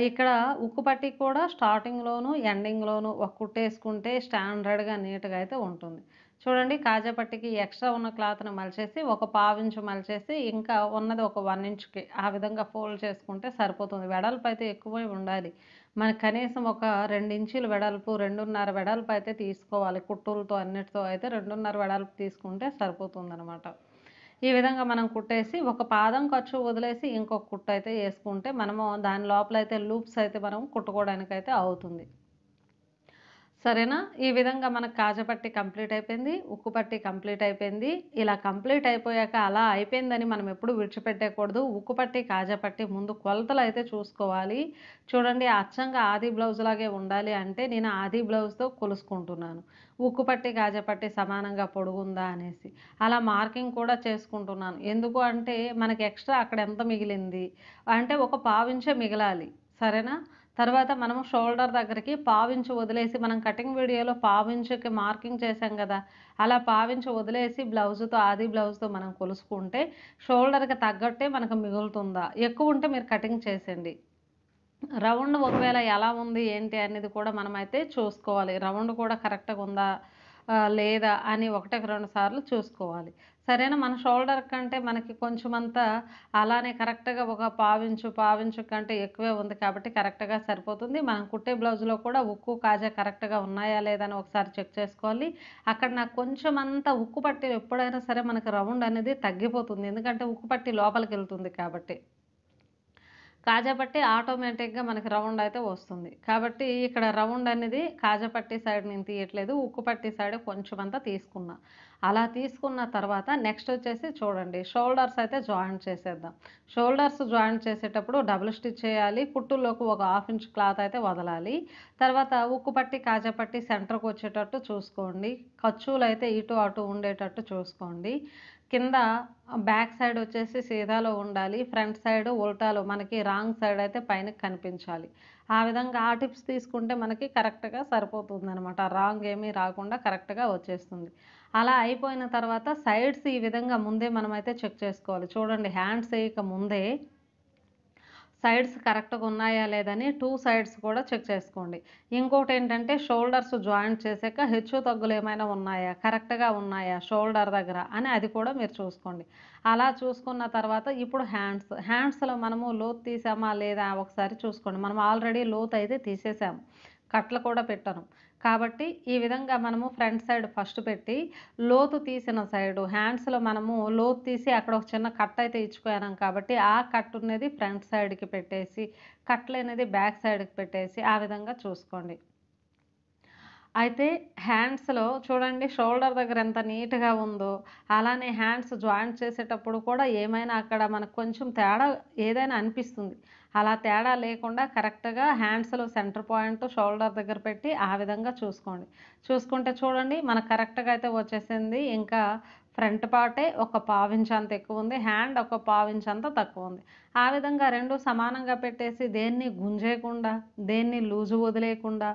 ఇక్కడ ఉక్కు పట్టి కూడా స్టార్టింగ్లోను ఎండింగ్లోను ఒక కుట్టేసుకుంటే స్టాండర్డ్గా నీట్గా అయితే ఉంటుంది చూడండి కాజా పట్టికి ఎక్స్ట్రా ఉన్న క్లాత్ని మలిచేసి ఒక పావించు మలిచేసి ఇంకా ఉన్నది ఒక వన్ ఇంచ్కి ఆ విధంగా ఫోల్డ్ చేసుకుంటే సరిపోతుంది వెడల్పు అయితే ఎక్కువ ఉండాలి మనకు కనీసం ఒక ఇంచులు వెడల్పు రెండున్నర వెడల్పు అయితే తీసుకోవాలి కుట్టులతో అన్నిటితో అయితే రెండున్నర వెడల్పు తీసుకుంటే సరిపోతుందనమాట ఈ విధంగా మనం కుట్టేసి ఒక పాదం ఖర్చు వదిలేసి ఇంకొక కుట్టు అయితే వేసుకుంటే మనము దాని లోపల అయితే లూప్స్ అయితే మనం కుట్టుకోవడానికి అయితే అవుతుంది సరేనా ఈ విధంగా మనకు కాజపట్టి కంప్లీట్ అయిపోయింది ఉక్కు పట్టి కంప్లీట్ అయిపోయింది ఇలా కంప్లీట్ అయిపోయాక అలా అయిపోయిందని మనం ఎప్పుడు విడిచిపెట్టకూడదు ఉక్కు పట్టి కాజపట్టి ముందు కొలతలు అయితే చూసుకోవాలి చూడండి అచ్చంగా ఆది బ్లౌజ్ లాగే ఉండాలి అంటే నేను ఆది బ్లౌజ్తో కొలుసుకుంటున్నాను ఉక్కు పట్టి కాజపట్టి సమానంగా పొడుగుందా అనేసి అలా మార్కింగ్ కూడా చేసుకుంటున్నాను ఎందుకు అంటే మనకి ఎక్స్ట్రా అక్కడ ఎంత మిగిలింది అంటే ఒక పావించే మిగలాలి సరేనా తర్వాత మనం షోల్డర్ దగ్గరికి పావించి వదిలేసి మనం కటింగ్ వీడియోలో పావించుకి మార్కింగ్ చేసాం కదా అలా పావించి వదిలేసి బ్లౌజ్తో ఆది బ్లౌజ్తో మనం కొలుసుకుంటే షోల్డర్కి తగ్గట్టే మనకు మిగులుతుందా ఎక్కువ ఉంటే మీరు కటింగ్ చేసేయండి రౌండ్ ఒకవేళ ఎలా ఉంది ఏంటి అనేది కూడా మనమైతే చూసుకోవాలి రౌండ్ కూడా కరెక్ట్గా ఉందా లేదా అని ఒకటికి రెండు సార్లు చూసుకోవాలి సరేనా మన షోల్డర్ కంటే మనకి కొంచెం అంతా అలానే కరెక్ట్గా ఒక పావించు పావించు కంటే ఎక్కువే ఉంది కాబట్టి కరెక్ట్గా సరిపోతుంది మనం కుట్టే బ్లౌజ్లో కూడా ఉక్కు కాజా కరెక్ట్గా ఉన్నాయా లేదని ఒకసారి చెక్ చేసుకోవాలి అక్కడ నాకు కొంచెం అంతా ఉక్కు పట్టి ఎప్పుడైనా సరే మనకి రౌండ్ అనేది తగ్గిపోతుంది ఎందుకంటే ఉక్కు పట్టి లోపలికి వెళ్తుంది కాబట్టి కాజాపట్టి ఆటోమేటిక్గా మనకి రౌండ్ అయితే వస్తుంది కాబట్టి ఇక్కడ రౌండ్ అనేది కాజాపట్టి సైడ్ నేను తీయట్లేదు ఉక్కుపట్టి సైడ్ కొంచెం అంతా తీసుకున్నా అలా తీసుకున్న తర్వాత నెక్స్ట్ వచ్చేసి చూడండి షోల్డర్స్ అయితే జాయింట్ చేసేద్దాం షోల్డర్స్ జాయింట్ చేసేటప్పుడు డబుల్ స్టిచ్ చేయాలి కుట్టుల్లోకి ఒక హాఫ్ ఇంచ్ క్లాత్ అయితే వదలాలి తర్వాత ఉక్కు పట్టి కాజాపట్టి సెంటర్కి వచ్చేటట్టు చూసుకోండి ఖర్చులు అయితే ఇటు అటు ఉండేటట్టు చూసుకోండి కింద బ్యాక్ సైడ్ వచ్చేసి సీదాలో ఉండాలి ఫ్రంట్ సైడ్ ఉల్టాలో మనకి రాంగ్ సైడ్ అయితే పైన కనిపించాలి ఆ విధంగా ఆ టిప్స్ తీసుకుంటే మనకి కరెక్ట్గా సరిపోతుంది అనమాట రాంగ్ ఏమీ రాకుండా కరెక్ట్గా వచ్చేస్తుంది అలా అయిపోయిన తర్వాత సైడ్స్ ఈ విధంగా ముందే మనమైతే చెక్ చేసుకోవాలి చూడండి హ్యాండ్స్ వేయక ముందే సైడ్స్ కరెక్ట్గా ఉన్నాయా లేదని టూ సైడ్స్ కూడా చెక్ చేసుకోండి ఇంకోటి ఏంటంటే షోల్డర్స్ జాయింట్ చేసాక హెచ్చు తగ్గులు ఏమైనా ఉన్నాయా కరెక్ట్గా ఉన్నాయా షోల్డర్ దగ్గర అని అది కూడా మీరు చూసుకోండి అలా చూసుకున్న తర్వాత ఇప్పుడు హ్యాండ్స్ హ్యాండ్స్లో మనము లోత్ తీసామా లేదా ఒకసారి చూసుకోండి మనం ఆల్రెడీ లోత్ అయితే తీసేసాము కట్లు కూడా పెట్టాను కాబట్టి ఈ విధంగా మనము ఫ్రంట్ సైడ్ ఫస్ట్ పెట్టి లోతు తీసిన సైడు హ్యాండ్స్లో మనము లోతు తీసి అక్కడ ఒక చిన్న కట్ అయితే ఇచ్చుకున్నాం కాబట్టి ఆ కట్ అనేది ఫ్రంట్ సైడ్కి పెట్టేసి కట్లు అనేది బ్యాక్ సైడ్కి పెట్టేసి ఆ విధంగా చూసుకోండి అయితే హ్యాండ్స్లో చూడండి షోల్డర్ దగ్గర ఎంత నీట్గా ఉందో అలానే హ్యాండ్స్ జాయింట్ చేసేటప్పుడు కూడా ఏమైనా అక్కడ మనకు కొంచెం తేడా ఏదైనా అనిపిస్తుంది అలా తేడా లేకుండా కరెక్ట్గా హ్యాండ్స్లో సెంటర్ పాయింట్ షోల్డర్ దగ్గర పెట్టి ఆ విధంగా చూసుకోండి చూసుకుంటే చూడండి మనకు కరెక్ట్గా అయితే వచ్చేసింది ఇంకా ఫ్రంట్ పార్టే ఒక పావించ్ అంత ఎక్కువ ఉంది హ్యాండ్ ఒక పావించ్ అంత తక్కువ ఉంది ఆ విధంగా రెండు సమానంగా పెట్టేసి దేన్ని గుంజేయకుండా దేన్ని లూజు వదిలేయకుండా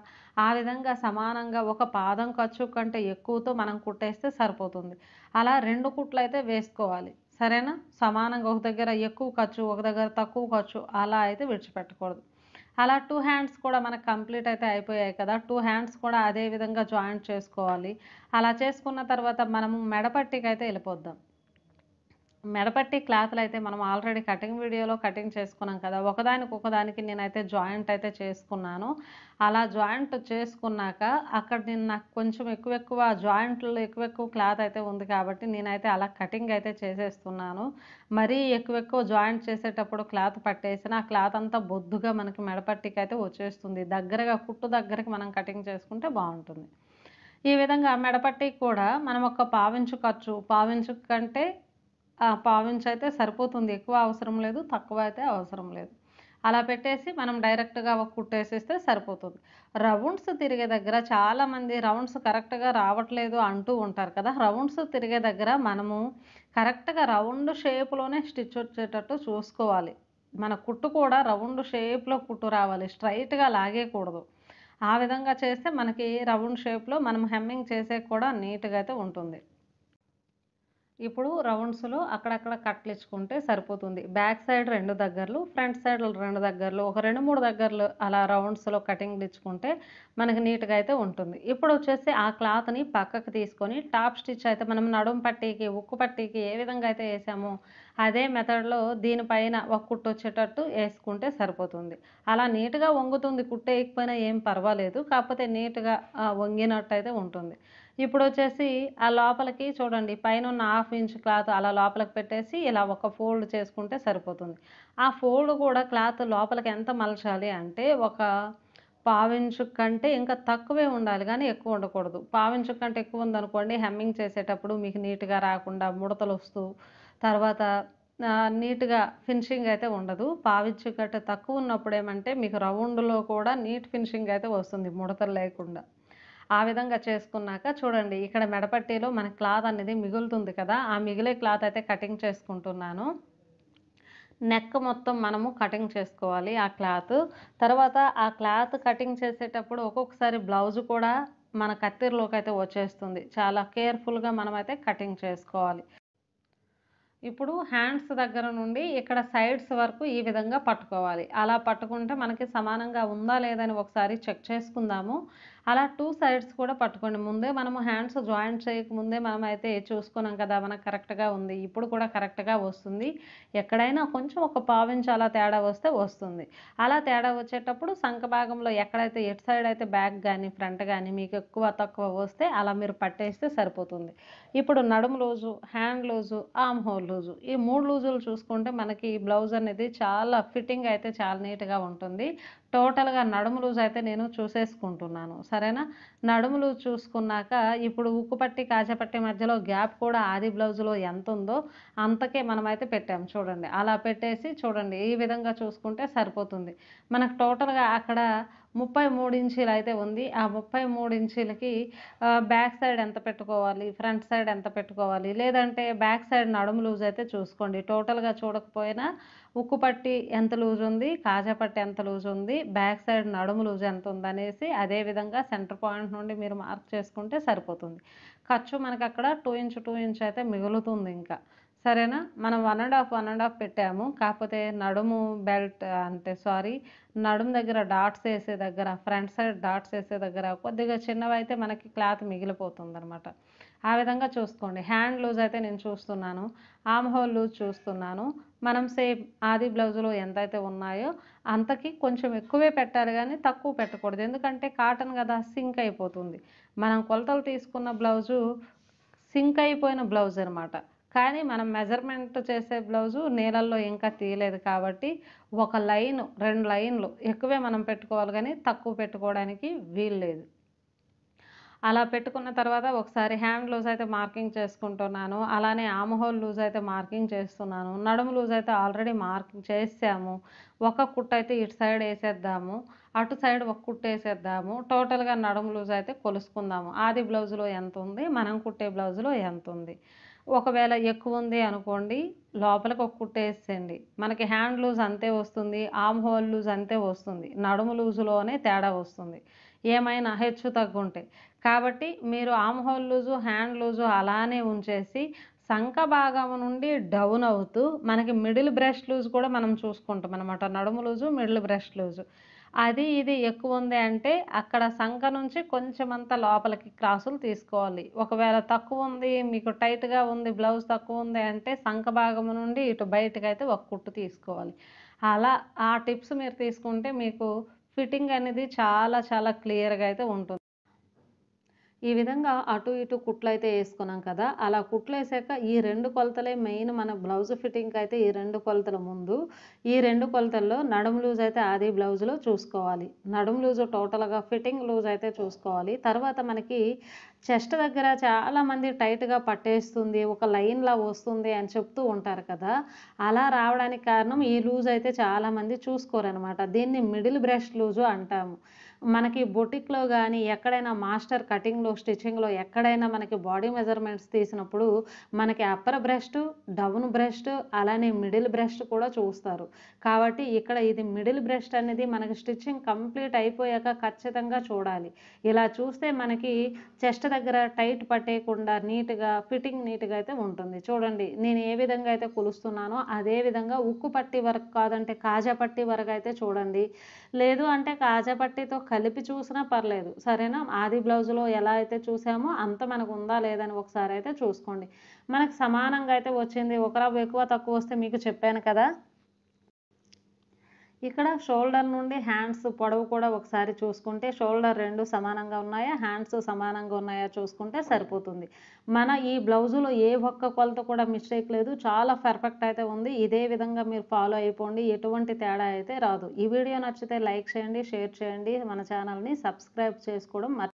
ఆ విధంగా సమానంగా ఒక పాదం ఖర్చు కంటే ఎక్కువతో మనం కుట్టేస్తే సరిపోతుంది అలా రెండు కుట్లు అయితే వేసుకోవాలి సరేనా సమానంగా ఒక దగ్గర ఎక్కువ ఖర్చు ఒక దగ్గర తక్కువ ఖర్చు అలా అయితే విడిచిపెట్టకూడదు అలా టూ హ్యాండ్స్ కూడా మనకు కంప్లీట్ అయితే అయిపోయాయి కదా టూ హ్యాండ్స్ కూడా అదే విధంగా జాయింట్ చేసుకోవాలి అలా చేసుకున్న తర్వాత మనము మెడపట్టికి అయితే వెళ్ళిపోద్దాం మెడపట్టి క్లాత్లు అయితే మనం ఆల్రెడీ కటింగ్ వీడియోలో కటింగ్ చేసుకున్నాం కదా ఒకదానికి ఒకదానికి నేనైతే జాయింట్ అయితే చేసుకున్నాను అలా జాయింట్ చేసుకున్నాక అక్కడ నేను నాకు కొంచెం ఎక్కువ ఎక్కువ జాయింట్లు ఎక్కువ ఎక్కువ క్లాత్ అయితే ఉంది కాబట్టి నేనైతే అలా కటింగ్ అయితే చేసేస్తున్నాను మరీ ఎక్కువ ఎక్కువ జాయింట్ చేసేటప్పుడు క్లాత్ పట్టేసిన ఆ క్లాత్ అంతా బొద్దుగా మనకి మెడపట్టికి అయితే వచ్చేస్తుంది దగ్గరగా కుట్టు దగ్గరకి మనం కటింగ్ చేసుకుంటే బాగుంటుంది ఈ విధంగా మెడపట్టి కూడా మనం ఒక పావించు ఖర్చు పావించు కంటే పావు అయితే సరిపోతుంది ఎక్కువ అవసరం లేదు తక్కువ అయితే అవసరం లేదు అలా పెట్టేసి మనం డైరెక్ట్గా ఒక కుట్టేసేస్తే సరిపోతుంది రౌండ్స్ తిరిగే దగ్గర చాలామంది రౌండ్స్ కరెక్ట్గా రావట్లేదు అంటూ ఉంటారు కదా రౌండ్స్ తిరిగే దగ్గర మనము కరెక్ట్గా రౌండ్ షేప్లోనే స్టిచ్ వచ్చేటట్టు చూసుకోవాలి మన కుట్టు కూడా రౌండ్ షేప్లో కుట్టు రావాలి స్ట్రైట్గా లాగేకూడదు ఆ విధంగా చేస్తే మనకి రౌండ్ షేప్లో మనం హెమ్మింగ్ చేసే కూడా నీట్గా అయితే ఉంటుంది ఇప్పుడు రౌండ్స్లో అక్కడక్కడ కట్లు ఇచ్చుకుంటే సరిపోతుంది బ్యాక్ సైడ్ రెండు దగ్గరలు ఫ్రంట్ సైడ్ రెండు దగ్గరలు ఒక రెండు మూడు దగ్గరలు అలా రౌండ్స్లో కటింగ్లు ఇచ్చుకుంటే మనకి నీట్గా అయితే ఉంటుంది ఇప్పుడు వచ్చేసి ఆ క్లాత్ని పక్కకు తీసుకొని టాప్ స్టిచ్ అయితే మనం నడుము పట్టీకి ఉక్కు పట్టీకి ఏ విధంగా అయితే వేసామో అదే మెథడ్లో దీనిపైన ఒక కుట్టు వచ్చేటట్టు వేసుకుంటే సరిపోతుంది అలా నీట్గా వంగుతుంది కుట్టేయకపోయినా ఏం పర్వాలేదు కాకపోతే నీట్గా వంగినట్టు అయితే ఉంటుంది ఇప్పుడు వచ్చేసి ఆ లోపలికి చూడండి పైన ఉన్న హాఫ్ ఇంచ్ క్లాత్ అలా లోపలికి పెట్టేసి ఇలా ఒక ఫోల్డ్ చేసుకుంటే సరిపోతుంది ఆ ఫోల్డ్ కూడా క్లాత్ లోపలికి ఎంత మలచాలి అంటే ఒక పావించు కంటే ఇంకా తక్కువే ఉండాలి కానీ ఎక్కువ ఉండకూడదు పావించు కంటే ఎక్కువ ఉందనుకోండి హెమ్మింగ్ చేసేటప్పుడు మీకు నీట్గా రాకుండా ముడతలు వస్తూ తర్వాత నీట్గా ఫినిషింగ్ అయితే ఉండదు పావించు కంటే తక్కువ ఉన్నప్పుడు ఏమంటే మీకు రౌండ్లో కూడా నీట్ ఫినిషింగ్ అయితే వస్తుంది ముడతలు లేకుండా ఆ విధంగా చేసుకున్నాక చూడండి ఇక్కడ మెడపట్టీలో మన క్లాత్ అనేది మిగులుతుంది కదా ఆ మిగిలే క్లాత్ అయితే కటింగ్ చేసుకుంటున్నాను నెక్ మొత్తం మనము కటింగ్ చేసుకోవాలి ఆ క్లాత్ తర్వాత ఆ క్లాత్ కటింగ్ చేసేటప్పుడు ఒక్కొక్కసారి బ్లౌజ్ కూడా మన కత్తిరిలోకి అయితే వచ్చేస్తుంది చాలా కేర్ఫుల్గా మనమైతే కటింగ్ చేసుకోవాలి ఇప్పుడు హ్యాండ్స్ దగ్గర నుండి ఇక్కడ సైడ్స్ వరకు ఈ విధంగా పట్టుకోవాలి అలా పట్టుకుంటే మనకి సమానంగా ఉందా లేదని ఒకసారి చెక్ చేసుకుందాము అలా టూ సైడ్స్ కూడా పట్టుకోండి ముందే మనము హ్యాండ్స్ జాయింట్ చేయకముందే మనం అయితే చూసుకున్నాం కదా మనకు కరెక్ట్గా ఉంది ఇప్పుడు కూడా కరెక్ట్గా వస్తుంది ఎక్కడైనా కొంచెం ఒక పావించి అలా తేడా వస్తే వస్తుంది అలా తేడా వచ్చేటప్పుడు సంఖ భాగంలో ఎక్కడైతే ఎటు సైడ్ అయితే బ్యాక్ కానీ ఫ్రంట్ కానీ మీకు ఎక్కువ తక్కువ వస్తే అలా మీరు పట్టేస్తే సరిపోతుంది ఇప్పుడు నడుము loose hand loose arm hole loose ఈ మూడు లూజులు చూసుకుంటే మనకి బ్లౌజ్ అనేది చాలా ఫిట్టింగ్ అయితే చాలా నీట్గా ఉంటుంది టోటల్గా నడుము లూజ్ అయితే నేను చూసేసుకుంటున్నాను సరేనా నడుము లూజ్ చూసుకున్నాక ఇప్పుడు ఉక్కుపట్టి కాజపట్టి మధ్యలో గ్యాప్ కూడా ఆది బ్లౌజ్లో ఎంత ఉందో అంతకే మనమైతే పెట్టాం చూడండి అలా పెట్టేసి చూడండి ఈ విధంగా చూసుకుంటే సరిపోతుంది మనకు టోటల్గా అక్కడ ముప్పై మూడు ఇంచీలు అయితే ఉంది ఆ ముప్పై మూడు ఇంచీలకి బ్యాక్ సైడ్ ఎంత పెట్టుకోవాలి ఫ్రంట్ సైడ్ ఎంత పెట్టుకోవాలి లేదంటే బ్యాక్ సైడ్ నడుము లూజ్ అయితే చూసుకోండి టోటల్గా చూడకపోయినా ఉక్కు పట్టి ఎంత లూజ్ ఉంది కాజా పట్టి ఎంత లూజ్ ఉంది బ్యాక్ సైడ్ నడుము లూజ్ ఎంత ఉందనేసి అదేవిధంగా సెంటర్ పాయింట్ నుండి మీరు మార్క్ చేసుకుంటే సరిపోతుంది ఖర్చు మనకు అక్కడ టూ ఇంచ్ టూ ఇంచ్ అయితే మిగులుతుంది ఇంకా సరేనా మనం one and half one and half పెట్టాము కాకపోతే నడుము బెల్ట్ అంటే సారీ నడుము దగ్గర డాట్స్ వేసే దగ్గర ఫ్రంట్ సైడ్ డాట్స్ వేసే దగ్గర కొద్దిగా చిన్నవైతే మనకి క్లాత్ మిగిలిపోతుంది అనమాట ఆ విధంగా చూసుకోండి హ్యాండ్ లూజ్ అయితే నేను చూస్తున్నాను ఆమ్ హోల్ లూజ్ చూస్తున్నాను మనం సేమ్ ఆది బ్లౌజులు ఎంతైతే ఉన్నాయో అంతకి కొంచెం ఎక్కువే పెట్టాలి కానీ తక్కువ పెట్టకూడదు ఎందుకంటే కాటన్ కదా సింక్ అయిపోతుంది మనం కొలతలు తీసుకున్న బ్లౌజు సింక్ అయిపోయిన బ్లౌజ్ అనమాట కానీ మనం మెజర్మెంట్ చేసే బ్లౌజు నీళ్ళల్లో ఇంకా తీయలేదు కాబట్టి ఒక లైన్ రెండు లైన్లు ఎక్కువే మనం పెట్టుకోవాలి కానీ తక్కువ పెట్టుకోవడానికి వీల్లేదు అలా పెట్టుకున్న తర్వాత ఒకసారి హ్యాండ్ లూజ్ అయితే మార్కింగ్ చేసుకుంటున్నాను అలానే ఆమహోల్ లూజ్ అయితే మార్కింగ్ చేస్తున్నాను నడుము లూజ్ అయితే ఆల్రెడీ మార్కింగ్ చేసాము ఒక కుట్ట అయితే ఇటు సైడ్ వేసేద్దాము అటు సైడ్ ఒక కుట్ట వేసేద్దాము టోటల్గా నడుము లూజ్ అయితే కొలుసుకుందాము ఆది బ్లౌజ్లో ఎంత ఉంది మనం కుట్టే బ్లౌజ్లో ఎంత ఉంది ఒకవేళ ఎక్కువ ఉంది అనుకోండి లోపలికి ఒక కుట్ట వేసేయండి మనకి హ్యాండ్ లూజ్ అంతే వస్తుంది ఆమ్ హోల్ లూజ్ అంతే వస్తుంది నడుము లూజులోనే తేడా వస్తుంది ఏమైనా హెచ్చు తగ్గుంటే కాబట్టి మీరు arm hole loose hand loose అలానే ఉంచేసి సంఖ భాగం నుండి డౌన్ అవుతూ మనకి మిడిల్ బ్రష్ లూజ్ కూడా మనం చూసుకుంటాం అనమాట నడుము లూజు మిడిల్ బ్రష్ లూజు అది ఇది ఎక్కువ ఉంది అంటే అక్కడ సంఖ నుంచి కొంచెం అంత లోపలికి క్రాసులు తీసుకోవాలి ఒకవేళ తక్కువ ఉంది మీకు టైట్గా ఉంది బ్లౌజ్ తక్కువ ఉంది అంటే సంఖ భాగం నుండి ఇటు బయటకు అయితే ఒక కుట్టు తీసుకోవాలి అలా ఆ టిప్స్ మీరు తీసుకుంటే మీకు ఫిట్టింగ్ అనేది చాలా చాలా క్లియర్గా అయితే ఉంటుంది ఈ విధంగా అటు ఇటు కుట్లు అయితే వేసుకున్నాం కదా అలా కుట్లు వేసాక ఈ రెండు కొలతలే మెయిన్ మన బ్లౌజ్ ఫిట్టింగ్కి అయితే ఈ రెండు కొలతల ముందు ఈ రెండు కొలతల్లో నడుము లూజ్ అయితే అది బ్లౌజ్లో చూసుకోవాలి నడుము లూజ్ టోటల్గా ఫిట్టింగ్ లూజ్ అయితే చూసుకోవాలి తర్వాత మనకి చెస్ట్ దగ్గర చాలామంది టైట్గా పట్టేస్తుంది ఒక లైన్లా వస్తుంది అని చెప్తూ ఉంటారు కదా అలా రావడానికి కారణం ఈ లూజ్ అయితే చాలామంది చూసుకోరు అనమాట దీన్ని మిడిల్ బ్రెస్ట్ లూజు అంటాము మనకి బొటిక్లో కానీ ఎక్కడైనా మాస్టర్ కటింగ్లో స్టిచ్చింగ్లో ఎక్కడైనా మనకి బాడీ మెజర్మెంట్స్ తీసినప్పుడు మనకి అప్పర్ బ్రెస్ట్ డౌన్ బ్రెస్ట్ అలానే మిడిల్ బ్రెస్ట్ కూడా చూస్తారు కాబట్టి ఇక్కడ ఇది మిడిల్ బ్రెస్ట్ అనేది మనకి స్టిచ్చింగ్ కంప్లీట్ అయిపోయాక ఖచ్చితంగా చూడాలి ఇలా చూస్తే మనకి చెస్ట్ దగ్గర టైట్ పట్టేయకుండా నీట్గా ఫిట్టింగ్ నీట్గా అయితే ఉంటుంది చూడండి నేను ఏ విధంగా అయితే కొలుస్తున్నానో అదే విధంగా ఉక్కు పట్టి వరకు కాదంటే కాజా పట్టి వరకు అయితే చూడండి లేదు అంటే కాజాపట్టితో కలిపి చూసినా పర్లేదు సరేనా ఆది బ్లౌజ్లో ఎలా అయితే చూసామో అంత మనకు ఉందా లేదని ఒకసారి అయితే చూసుకోండి మనకు సమానంగా అయితే వచ్చింది ఒకరా ఎక్కువ తక్కువ వస్తే మీకు చెప్పాను కదా ఇక్కడ షోల్డర్ నుండి హ్యాండ్స్ పొడవు కూడా ఒకసారి చూసుకుంటే షోల్డర్ రెండు సమానంగా ఉన్నాయా హ్యాండ్స్ సమానంగా ఉన్నాయా చూసుకుంటే సరిపోతుంది మన ఈ బ్లౌజులో ఏ ఒక్క కొలత కూడా మిస్టేక్ లేదు చాలా పర్ఫెక్ట్ అయితే ఉంది ఇదే విధంగా మీరు ఫాలో అయిపోండి ఎటువంటి తేడా అయితే రాదు ఈ వీడియో నచ్చితే లైక్ చేయండి షేర్ చేయండి మన ఛానల్ని సబ్స్క్రైబ్ చేసుకోవడం